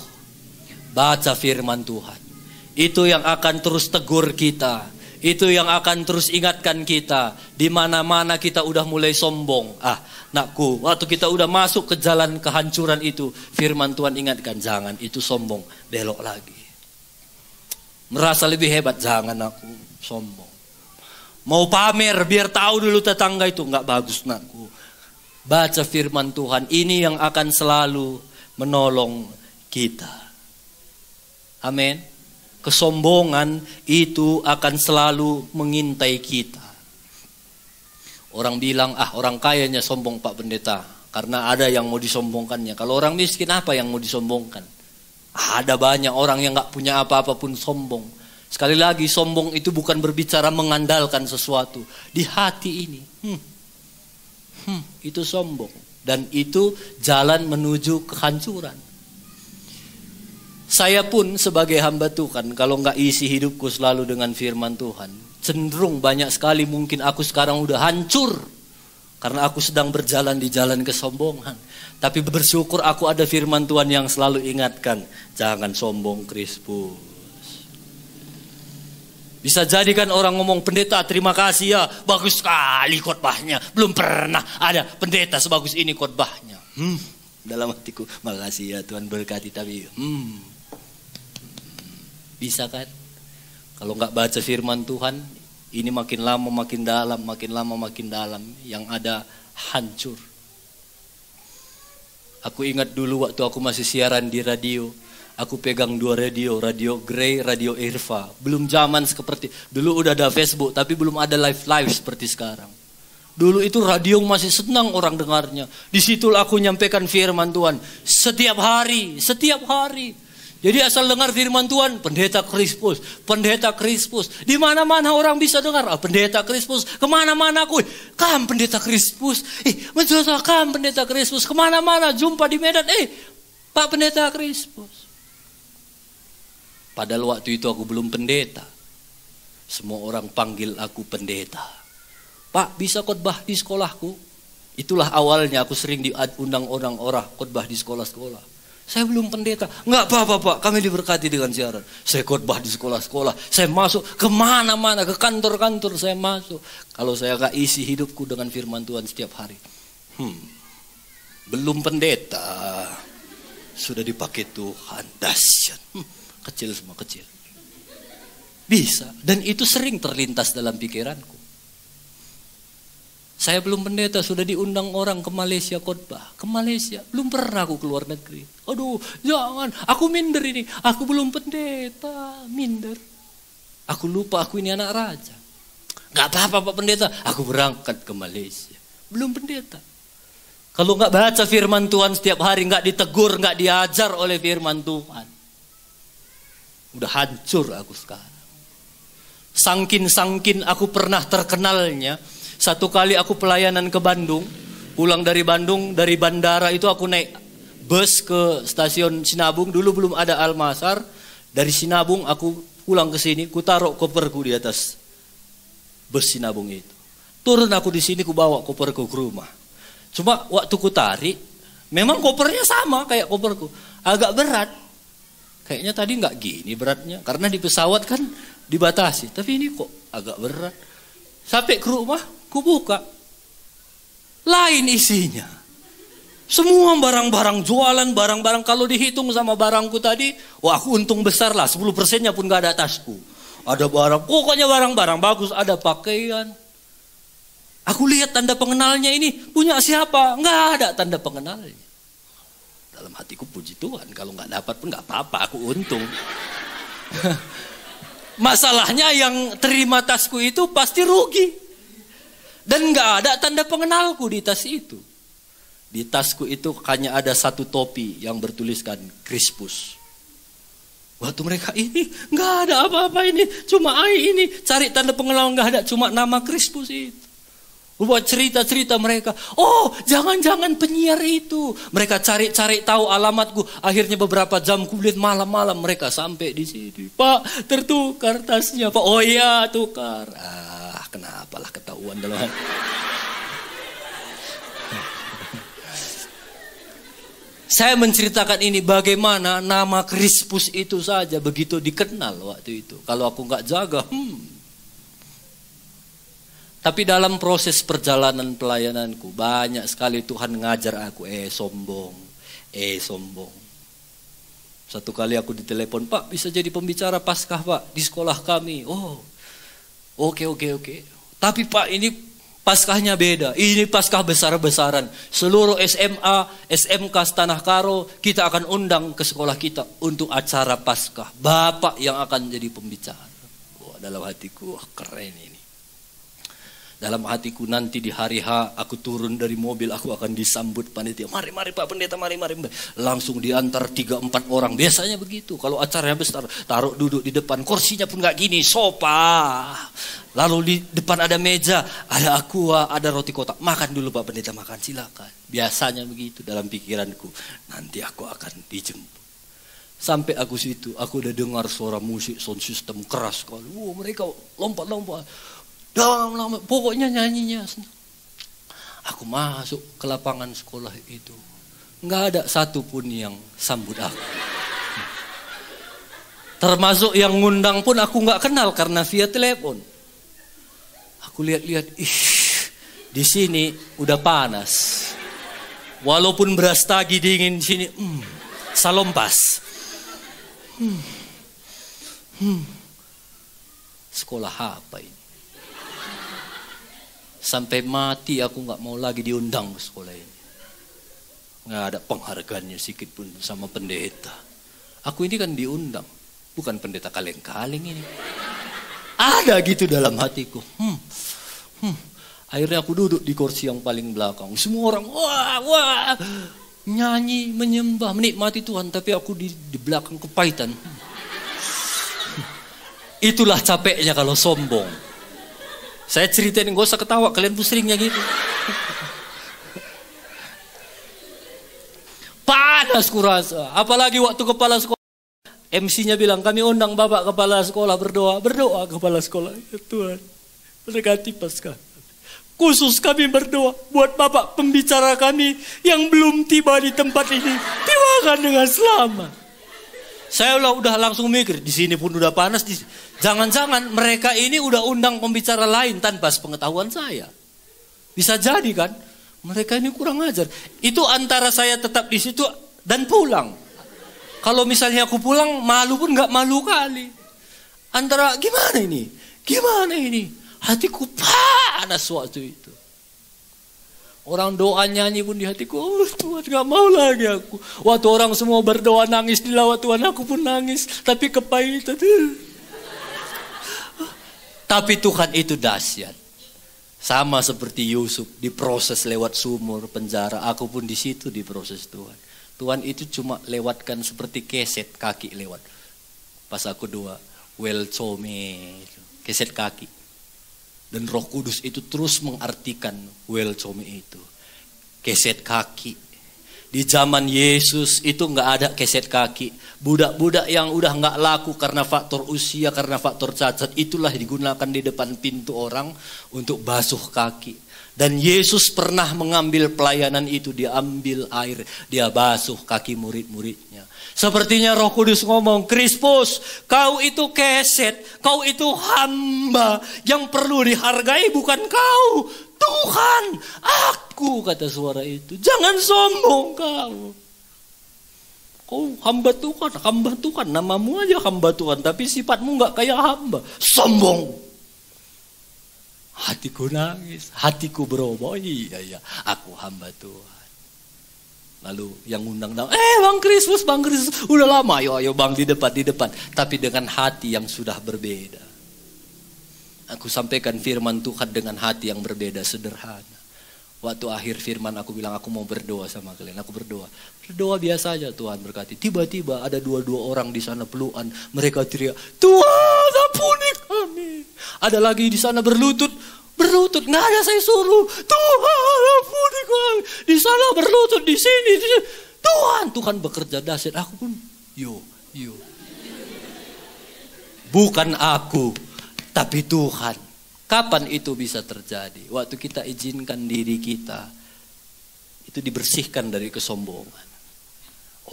Baca firman Tuhan. Itu yang akan terus tegur kita. Itu yang akan terus ingatkan kita. Di mana-mana kita udah mulai sombong. Ah, nakku, waktu kita udah masuk ke jalan kehancuran itu, firman Tuhan ingatkan, jangan itu sombong, belok lagi. Merasa lebih hebat, jangan aku sombong. Mau pamer, biar tahu dulu tetangga itu Enggak bagus nakku baca firman Tuhan ini yang akan selalu menolong kita. Amin. Kesombongan itu akan selalu mengintai kita. Orang bilang, "Ah, orang kayanya sombong, Pak Pendeta." Karena ada yang mau disombongkannya. Kalau orang miskin apa yang mau disombongkan? Ada banyak orang yang gak punya apa-apa pun sombong. Sekali lagi, sombong itu bukan berbicara mengandalkan sesuatu. Di hati ini. Hmm. Hmm itu sombong dan itu jalan menuju kehancuran. Saya pun sebagai hamba Tuhan kalau nggak isi hidupku selalu dengan firman Tuhan, cenderung banyak sekali mungkin aku sekarang udah hancur karena aku sedang berjalan di jalan kesombongan. Tapi bersyukur aku ada firman Tuhan yang selalu ingatkan, jangan sombong Kristus. Bisa jadikan orang ngomong pendeta terima kasih ya. Bagus sekali khotbahnya. Belum pernah ada pendeta sebagus ini khotbahnya. Hmm, dalam hatiku makasih ya Tuhan berkati tapi hmm, bisa kan? Kalau nggak baca firman Tuhan ini makin lama makin dalam, makin lama makin dalam yang ada hancur. Aku ingat dulu waktu aku masih siaran di radio aku pegang dua radio, radio Grey, radio Irfa. Belum zaman seperti dulu udah ada Facebook, tapi belum ada live live seperti sekarang. Dulu itu radio masih senang orang dengarnya. Di situ aku nyampaikan firman Tuhan. Setiap hari, setiap hari. Jadi asal dengar firman Tuhan, pendeta Kristus, pendeta Kristus. Di mana-mana orang bisa dengar, ah, pendeta Kristus. Kemana-mana aku, kam pendeta Kristus. Eh, mencurahkan pendeta Kristus. Kemana-mana jumpa di Medan, eh, Pak pendeta Kristus. Padahal waktu itu aku belum pendeta. Semua orang panggil aku pendeta. Pak, bisa khotbah di sekolahku? Itulah awalnya aku sering diundang orang-orang khotbah di sekolah-sekolah. Saya belum pendeta. Enggak apa-apa Pak, kami diberkati dengan siaran. Saya khotbah di sekolah-sekolah. Saya masuk kemana-mana, ke kantor-kantor saya masuk. Kalau saya enggak isi hidupku dengan firman Tuhan setiap hari. Hmm, belum pendeta. Sudah dipakai Tuhan. Dasyat. Hmm. Kecil semua, kecil. Bisa. Dan itu sering terlintas dalam pikiranku. Saya belum pendeta, sudah diundang orang ke Malaysia khotbah. Ke Malaysia, belum pernah aku keluar negeri. Aduh, jangan, aku minder ini. Aku belum pendeta, minder. Aku lupa aku ini anak raja. Gak apa-apa Pak Pendeta, aku berangkat ke Malaysia. Belum pendeta. Kalau gak baca firman Tuhan setiap hari, gak ditegur, gak diajar oleh firman Tuhan. Udah hancur aku sekarang. Sangkin-sangkin aku pernah terkenalnya. Satu kali aku pelayanan ke Bandung. Pulang dari Bandung, dari bandara itu aku naik bus ke stasiun Sinabung. Dulu belum ada Almasar. Dari Sinabung aku pulang ke sini. Ku taruh koperku di atas bus Sinabung itu. Turun aku di sini, ku bawa koperku ke rumah. Cuma waktu ku tarik, memang kopernya sama kayak koperku. Agak berat, Kayaknya tadi nggak gini beratnya, karena di pesawat kan dibatasi. Tapi ini kok agak berat. Sampai ke rumah, ku buka. Lain isinya. Semua barang-barang jualan, barang-barang kalau dihitung sama barangku tadi, wah aku untung besar lah, 10 persennya pun gak ada tasku. Ada barang, pokoknya barang-barang bagus, ada pakaian. Aku lihat tanda pengenalnya ini, punya siapa? Nggak ada tanda pengenalnya dalam hatiku puji Tuhan kalau nggak dapat pun nggak apa-apa aku untung masalahnya yang terima tasku itu pasti rugi dan nggak ada tanda pengenalku di tas itu di tasku itu hanya ada satu topi yang bertuliskan Crispus Waktu mereka ini nggak ada apa-apa ini, cuma air ini, cari tanda pengenal nggak ada, cuma nama Kristus itu buat cerita-cerita mereka, oh jangan-jangan penyiar itu. Mereka cari-cari tahu alamatku. Akhirnya beberapa jam kulit malam-malam mereka sampai di sini. Pak, tertukar tasnya. Pak, oh iya tukar. Ah, kenapalah ketahuan dalam hati. Saya menceritakan ini bagaimana nama Kristus itu saja begitu dikenal waktu itu. Kalau aku nggak jaga, hmm, tapi dalam proses perjalanan pelayananku, banyak sekali Tuhan ngajar aku, eh sombong, eh sombong. Satu kali aku ditelepon, Pak bisa jadi pembicara paskah Pak di sekolah kami. Oh, oke oke oke. Tapi Pak ini paskahnya beda, ini paskah besar-besaran. Seluruh SMA, SMK Tanah Karo kita akan undang ke sekolah kita untuk acara paskah. Bapak yang akan jadi pembicara. Wah, dalam hatiku, wah keren ini. Dalam hatiku nanti di hari H aku turun dari mobil aku akan disambut panitia. Mari mari Pak Pendeta mari mari. Langsung diantar 3 4 orang. Biasanya begitu. Kalau acaranya besar taruh duduk di depan kursinya pun nggak gini, sofa. Lalu di depan ada meja, ada aqua, ada roti kotak. Makan dulu Pak Pendeta makan silakan. Biasanya begitu dalam pikiranku. Nanti aku akan dijemput. Sampai aku situ, aku udah dengar suara musik sound system keras sekali. Wow, mereka lompat-lompat lama-lama pokoknya nyanyinya senang. Aku masuk ke lapangan sekolah itu. Nggak ada satupun yang sambut aku. Termasuk yang ngundang pun aku nggak kenal karena via telepon. Aku lihat-lihat, ih, di sini udah panas. Walaupun beras tagi dingin di sini, hmm, salompas. Hmm, hmm. Sekolah apa ini? Sampai mati aku nggak mau lagi diundang ke sekolah ini. Nggak ada penghargaannya sedikit pun sama pendeta. Aku ini kan diundang, bukan pendeta kaleng-kaleng ini. Ada gitu dalam hatiku. Hmm. Hmm. Akhirnya aku duduk di kursi yang paling belakang. Semua orang wah wah nyanyi, menyembah, menikmati Tuhan, tapi aku di, di belakang kepahitan. Hmm. Itulah capeknya kalau sombong. Saya ceritain gak usah ketawa, kalian tuh seringnya gitu. Panas kurasa, apalagi waktu kepala sekolah. MC-nya bilang, kami undang bapak kepala sekolah berdoa. Berdoa kepala sekolah, ya Tuhan. Mendekati pasca. Khusus kami berdoa buat bapak pembicara kami yang belum tiba di tempat ini. Tibakan dengan selamat. Saya udah, langsung mikir, di sini pun udah panas, Jangan-jangan mereka ini udah undang pembicara lain tanpa sepengetahuan saya. Bisa jadi kan? Mereka ini kurang ajar. Itu antara saya tetap di situ dan pulang. Kalau misalnya aku pulang, malu pun nggak malu kali. Antara gimana ini? Gimana ini? Hatiku panas waktu itu. Orang doa nyanyi pun di hatiku, oh, Tuhan gak mau lagi aku. Waktu orang semua berdoa nangis di lawat Tuhan, aku pun nangis. Tapi kepahitan, tapi Tuhan itu dahsyat. Sama seperti Yusuf diproses lewat sumur, penjara. Aku pun di situ diproses Tuhan. Tuhan itu cuma lewatkan seperti keset kaki lewat. Pas aku doa, well come, keset kaki. Dan roh kudus itu terus mengartikan well come itu. Keset kaki di zaman Yesus itu nggak ada keset kaki. Budak-budak yang udah nggak laku karena faktor usia, karena faktor cacat itulah digunakan di depan pintu orang untuk basuh kaki. Dan Yesus pernah mengambil pelayanan itu, dia ambil air, dia basuh kaki murid-muridnya. Sepertinya Roh Kudus ngomong, Kristus, kau itu keset, kau itu hamba yang perlu dihargai bukan kau, Tuhan, aku kata suara itu. Jangan sombong kau. Kau hamba Tuhan, hamba Tuhan. Namamu aja hamba Tuhan, tapi sifatmu nggak kayak hamba. Sombong. Hatiku nangis, hatiku berubah. Oh, iya, iya, aku hamba Tuhan. Lalu yang undang-undang, eh Bang Kristus, Bang Kristus, udah lama, ayo, ayo Bang di depan, di depan. Tapi dengan hati yang sudah berbeda. Aku sampaikan firman Tuhan dengan hati yang berbeda, sederhana. Waktu akhir firman aku bilang aku mau berdoa sama kalian. Aku berdoa. Berdoa biasa aja Tuhan berkati. Tiba-tiba ada dua-dua orang di sana pelukan. Mereka teriak, Tuhan ampuni kami. Ada lagi di sana berlutut. Berlutut, nggak ada saya suruh. Tuhan ampuni kami. Di sana berlutut, di sini. Di sini. Tuhan, Tuhan bekerja dasar. Aku pun, yo, yo. Bukan aku, tapi Tuhan. Kapan itu bisa terjadi? Waktu kita izinkan diri kita itu dibersihkan dari kesombongan.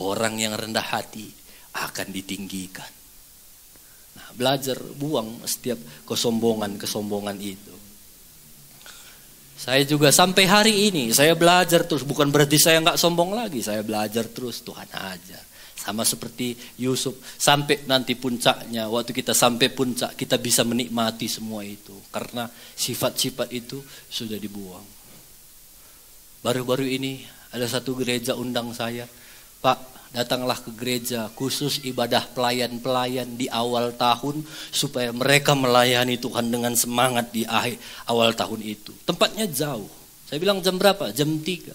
Orang yang rendah hati akan ditinggikan. Nah, belajar buang setiap kesombongan-kesombongan itu. Saya juga sampai hari ini saya belajar terus bukan berarti saya nggak sombong lagi. Saya belajar terus Tuhan ajar. Sama seperti Yusuf, sampai nanti puncaknya, waktu kita sampai puncak, kita bisa menikmati semua itu. Karena sifat-sifat itu sudah dibuang. Baru-baru ini ada satu gereja undang saya, Pak, datanglah ke gereja khusus ibadah pelayan-pelayan di awal tahun supaya mereka melayani Tuhan dengan semangat di akhir awal tahun itu. Tempatnya jauh. Saya bilang jam berapa? Jam tiga.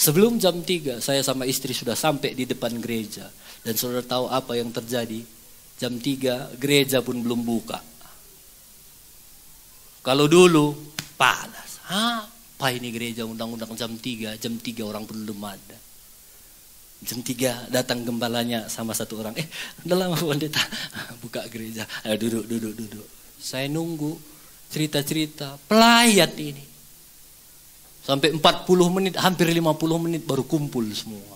Sebelum jam tiga saya sama istri sudah sampai di depan gereja. Dan saudara tahu apa yang terjadi? Jam 3 gereja pun belum buka. Kalau dulu panas. Apa ini gereja undang-undang jam 3? Jam 3 orang pun belum ada. Jam 3 datang gembalanya sama satu orang. Eh, udah lama pendeta. Buka gereja. Ayo duduk, duduk, duduk. Saya nunggu cerita-cerita pelayat ini. Sampai 40 menit, hampir 50 menit baru kumpul semua.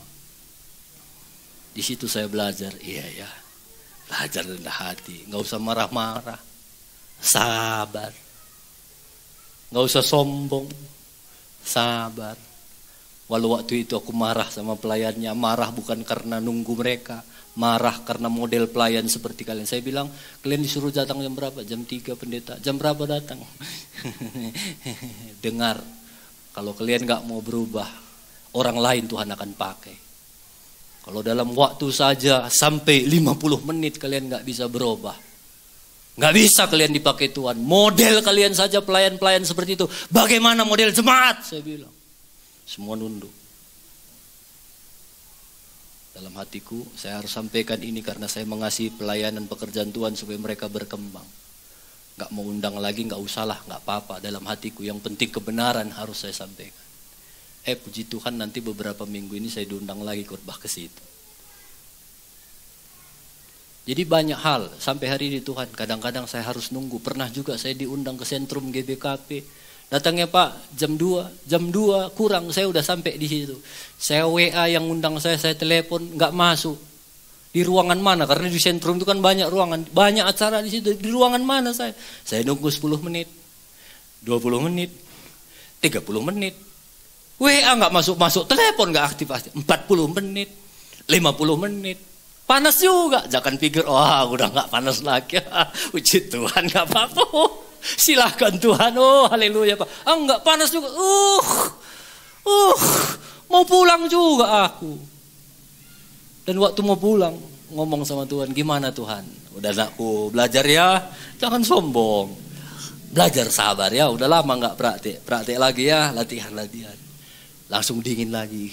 Di situ saya belajar, iya ya. Belajar rendah hati, nggak usah marah-marah. Sabar. Nggak usah sombong. Sabar. Walau waktu itu aku marah sama pelayannya, marah bukan karena nunggu mereka, marah karena model pelayan seperti kalian. Saya bilang, kalian disuruh datang jam berapa? Jam 3 pendeta. Jam berapa datang? Dengar, kalau kalian nggak mau berubah, orang lain Tuhan akan pakai. Kalau dalam waktu saja sampai 50 menit kalian nggak bisa berubah. Nggak bisa kalian dipakai Tuhan. Model kalian saja pelayan-pelayan seperti itu. Bagaimana model jemaat? Saya bilang. Semua nunduk. Dalam hatiku saya harus sampaikan ini karena saya mengasihi pelayanan pekerjaan Tuhan supaya mereka berkembang. Gak mau undang lagi, gak usahlah, gak apa-apa. Dalam hatiku yang penting kebenaran harus saya sampaikan. Eh puji Tuhan nanti beberapa minggu ini saya diundang lagi khotbah ke situ. Jadi banyak hal sampai hari ini Tuhan kadang-kadang saya harus nunggu. Pernah juga saya diundang ke sentrum GBKP. Datangnya Pak jam 2, jam 2 kurang saya udah sampai di situ. Saya WA yang undang saya, saya telepon nggak masuk. Di ruangan mana? Karena di sentrum itu kan banyak ruangan, banyak acara di situ. Di ruangan mana saya? Saya nunggu 10 menit, 20 menit, 30 menit, WA nggak masuk-masuk, telepon nggak aktif aktif. 40 menit, 50 menit. Panas juga, jangan pikir, wah oh, udah nggak panas lagi. Uji Tuhan nggak apa-apa. Silahkan Tuhan, oh haleluya Pak. Ah nggak panas juga, uh, uh, mau pulang juga aku. Dan waktu mau pulang, ngomong sama Tuhan, gimana Tuhan? Udah anakku, belajar ya, jangan sombong. Belajar sabar ya, udah lama nggak praktik. Praktik lagi ya, latihan-latihan. Langsung dingin lagi.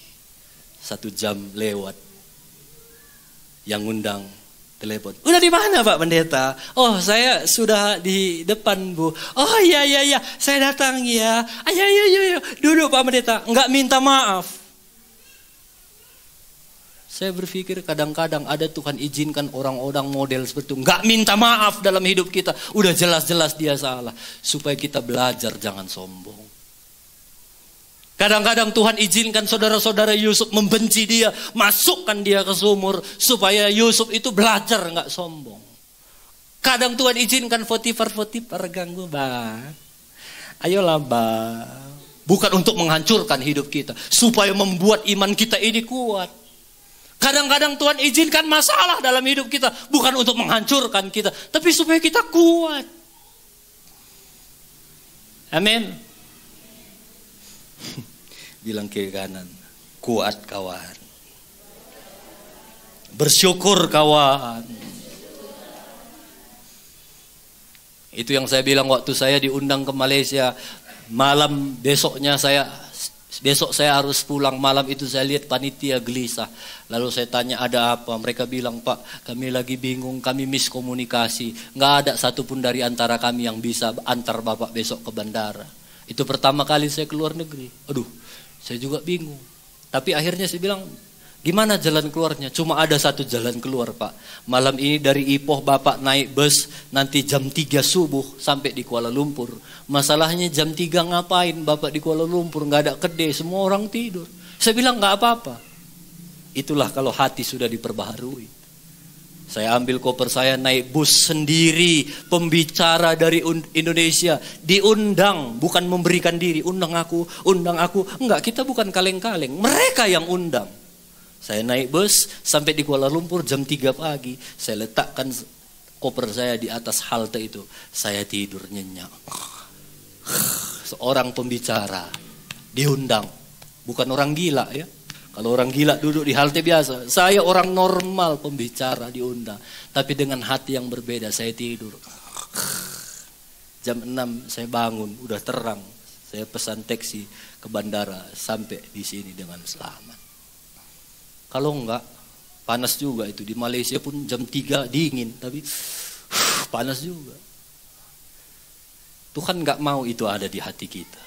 Satu jam lewat. Yang undang telepon. Udah di mana Pak Pendeta? Oh saya sudah di depan Bu. Oh iya iya iya saya datang ya. Ayo ah, iya, ayo iya, iya, ayo, ayo. duduk Pak Pendeta. Enggak minta maaf. Saya berpikir kadang-kadang ada Tuhan izinkan orang-orang model seperti itu. Enggak minta maaf dalam hidup kita. Udah jelas-jelas dia salah. Supaya kita belajar jangan sombong. Kadang-kadang Tuhan izinkan saudara-saudara Yusuf membenci dia, masukkan dia ke sumur supaya Yusuf itu belajar nggak sombong. Kadang Tuhan izinkan Potifar-Potifar ganggu bang. Ayolah bang. Bukan untuk menghancurkan hidup kita. Supaya membuat iman kita ini kuat. Kadang-kadang Tuhan izinkan masalah dalam hidup kita. Bukan untuk menghancurkan kita. Tapi supaya kita kuat. Amin bilang kiri kanan kuat kawan bersyukur kawan itu yang saya bilang waktu saya diundang ke Malaysia malam besoknya saya besok saya harus pulang malam itu saya lihat panitia gelisah lalu saya tanya ada apa mereka bilang pak kami lagi bingung kami miskomunikasi nggak ada satupun dari antara kami yang bisa antar bapak besok ke bandara itu pertama kali saya keluar negeri aduh saya juga bingung. Tapi akhirnya saya bilang, gimana jalan keluarnya? Cuma ada satu jalan keluar pak. Malam ini dari Ipoh bapak naik bus, nanti jam 3 subuh sampai di Kuala Lumpur. Masalahnya jam 3 ngapain bapak di Kuala Lumpur? Nggak ada kedai, semua orang tidur. Saya bilang nggak apa-apa. Itulah kalau hati sudah diperbaharui. Saya ambil koper saya naik bus sendiri, pembicara dari Indonesia diundang, bukan memberikan diri, undang aku, undang aku. Enggak, kita bukan kaleng-kaleng, mereka yang undang. Saya naik bus sampai di Kuala Lumpur jam 3 pagi. Saya letakkan koper saya di atas halte itu. Saya tidur nyenyak. Seorang pembicara diundang, bukan orang gila ya kalau orang gila duduk di halte biasa, saya orang normal pembicara diundang, tapi dengan hati yang berbeda saya tidur. Jam 6 saya bangun, udah terang. Saya pesan taksi ke bandara sampai di sini dengan selamat. Kalau enggak panas juga itu di Malaysia pun jam 3 dingin, tapi panas juga. Tuhan nggak mau itu ada di hati kita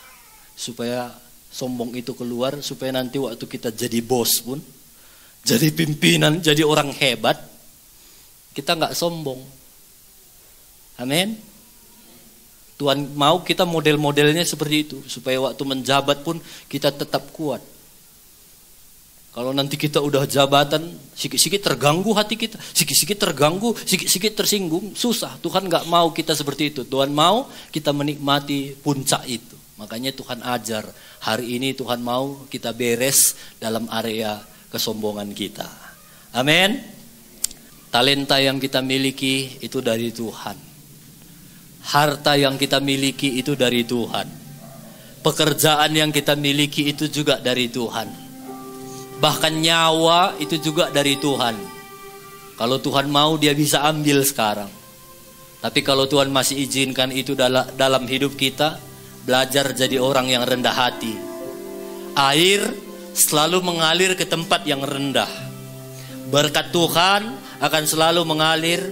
supaya sombong itu keluar supaya nanti waktu kita jadi bos pun, jadi pimpinan, jadi orang hebat, kita nggak sombong. Amin. Tuhan mau kita model-modelnya seperti itu supaya waktu menjabat pun kita tetap kuat. Kalau nanti kita udah jabatan, sikit-sikit terganggu hati kita, sikit-sikit terganggu, sikit-sikit tersinggung, susah. Tuhan nggak mau kita seperti itu. Tuhan mau kita menikmati puncak itu. Makanya Tuhan ajar, hari ini Tuhan mau kita beres dalam area kesombongan kita. Amin. Talenta yang kita miliki itu dari Tuhan. Harta yang kita miliki itu dari Tuhan. Pekerjaan yang kita miliki itu juga dari Tuhan. Bahkan nyawa itu juga dari Tuhan. Kalau Tuhan mau dia bisa ambil sekarang. Tapi kalau Tuhan masih izinkan itu dalam hidup kita, Belajar jadi orang yang rendah hati. Air selalu mengalir ke tempat yang rendah. Berkat Tuhan akan selalu mengalir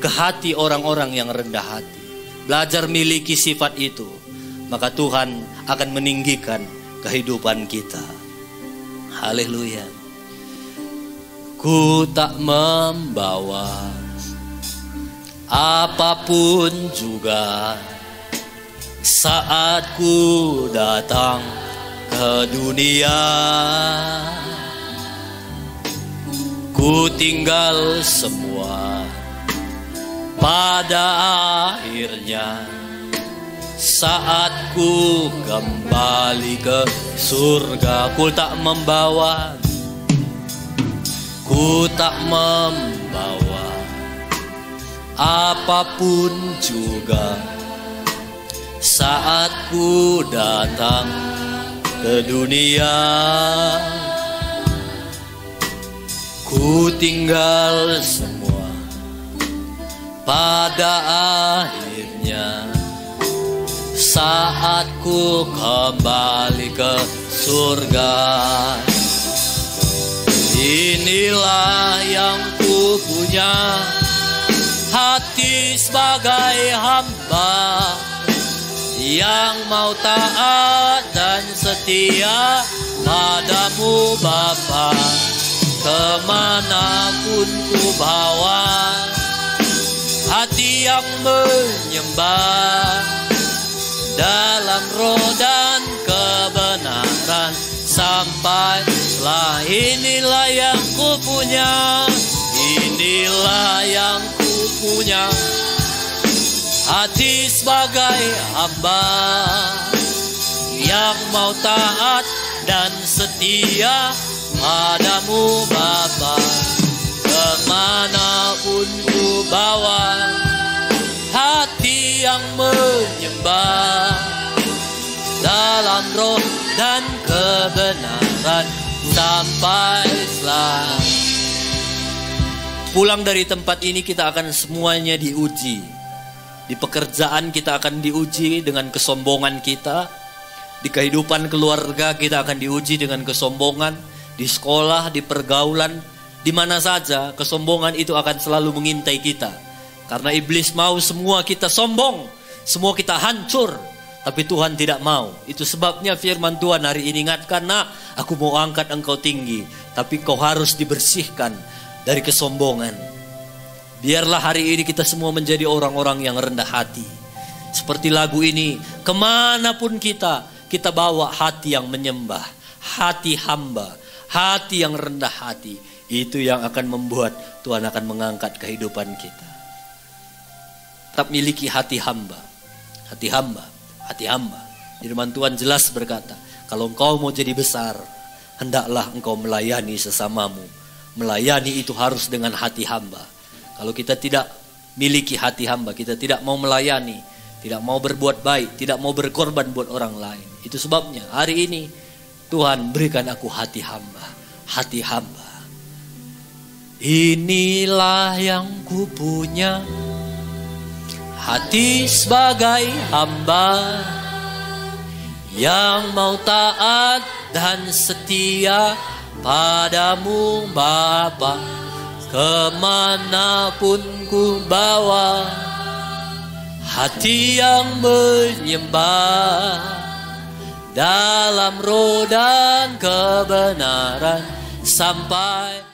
ke hati orang-orang yang rendah hati. Belajar miliki sifat itu, maka Tuhan akan meninggikan kehidupan kita. Haleluya. Ku tak membawa apapun juga saat ku datang ke dunia ku tinggal semua pada akhirnya saat ku kembali ke surga ku tak membawa ku tak membawa apapun juga saat ku datang ke dunia Ku tinggal semua pada akhirnya Saat ku kembali ke surga Inilah yang ku punya Hati sebagai hamba yang mau taat dan setia padamu Bapa kemanapun ku bawa hati yang menyembah dalam roda kebenaran sampai lah inilah yang ku punya inilah yang ku punya Hati sebagai hamba yang mau taat dan setia padamu Bapa kemanapun ku bawa hati yang menyembah dalam roh dan kebenaran sampai selamat pulang dari tempat ini kita akan semuanya diuji di pekerjaan kita akan diuji dengan kesombongan kita. Di kehidupan keluarga kita akan diuji dengan kesombongan. Di sekolah, di pergaulan, di mana saja kesombongan itu akan selalu mengintai kita. Karena iblis mau semua kita sombong, semua kita hancur. Tapi Tuhan tidak mau. Itu sebabnya firman Tuhan hari ini ingatkan, nak, aku mau angkat engkau tinggi. Tapi kau harus dibersihkan dari kesombongan. Biarlah hari ini kita semua menjadi orang-orang yang rendah hati. Seperti lagu ini, kemanapun kita, kita bawa hati yang menyembah, hati hamba, hati yang rendah hati. Itu yang akan membuat Tuhan akan mengangkat kehidupan kita. Tetap miliki hati hamba, hati hamba, hati hamba. Firman Tuhan jelas berkata, kalau engkau mau jadi besar, hendaklah engkau melayani sesamamu. Melayani itu harus dengan hati hamba kalau kita tidak miliki hati hamba, kita tidak mau melayani, tidak mau berbuat baik, tidak mau berkorban buat orang lain. Itu sebabnya hari ini Tuhan berikan aku hati hamba, hati hamba. Inilah yang ku punya Hati sebagai hamba Yang mau taat dan setia padamu Bapak kemanapun ku bawa hati yang menyembah dalam rodan kebenaran sampai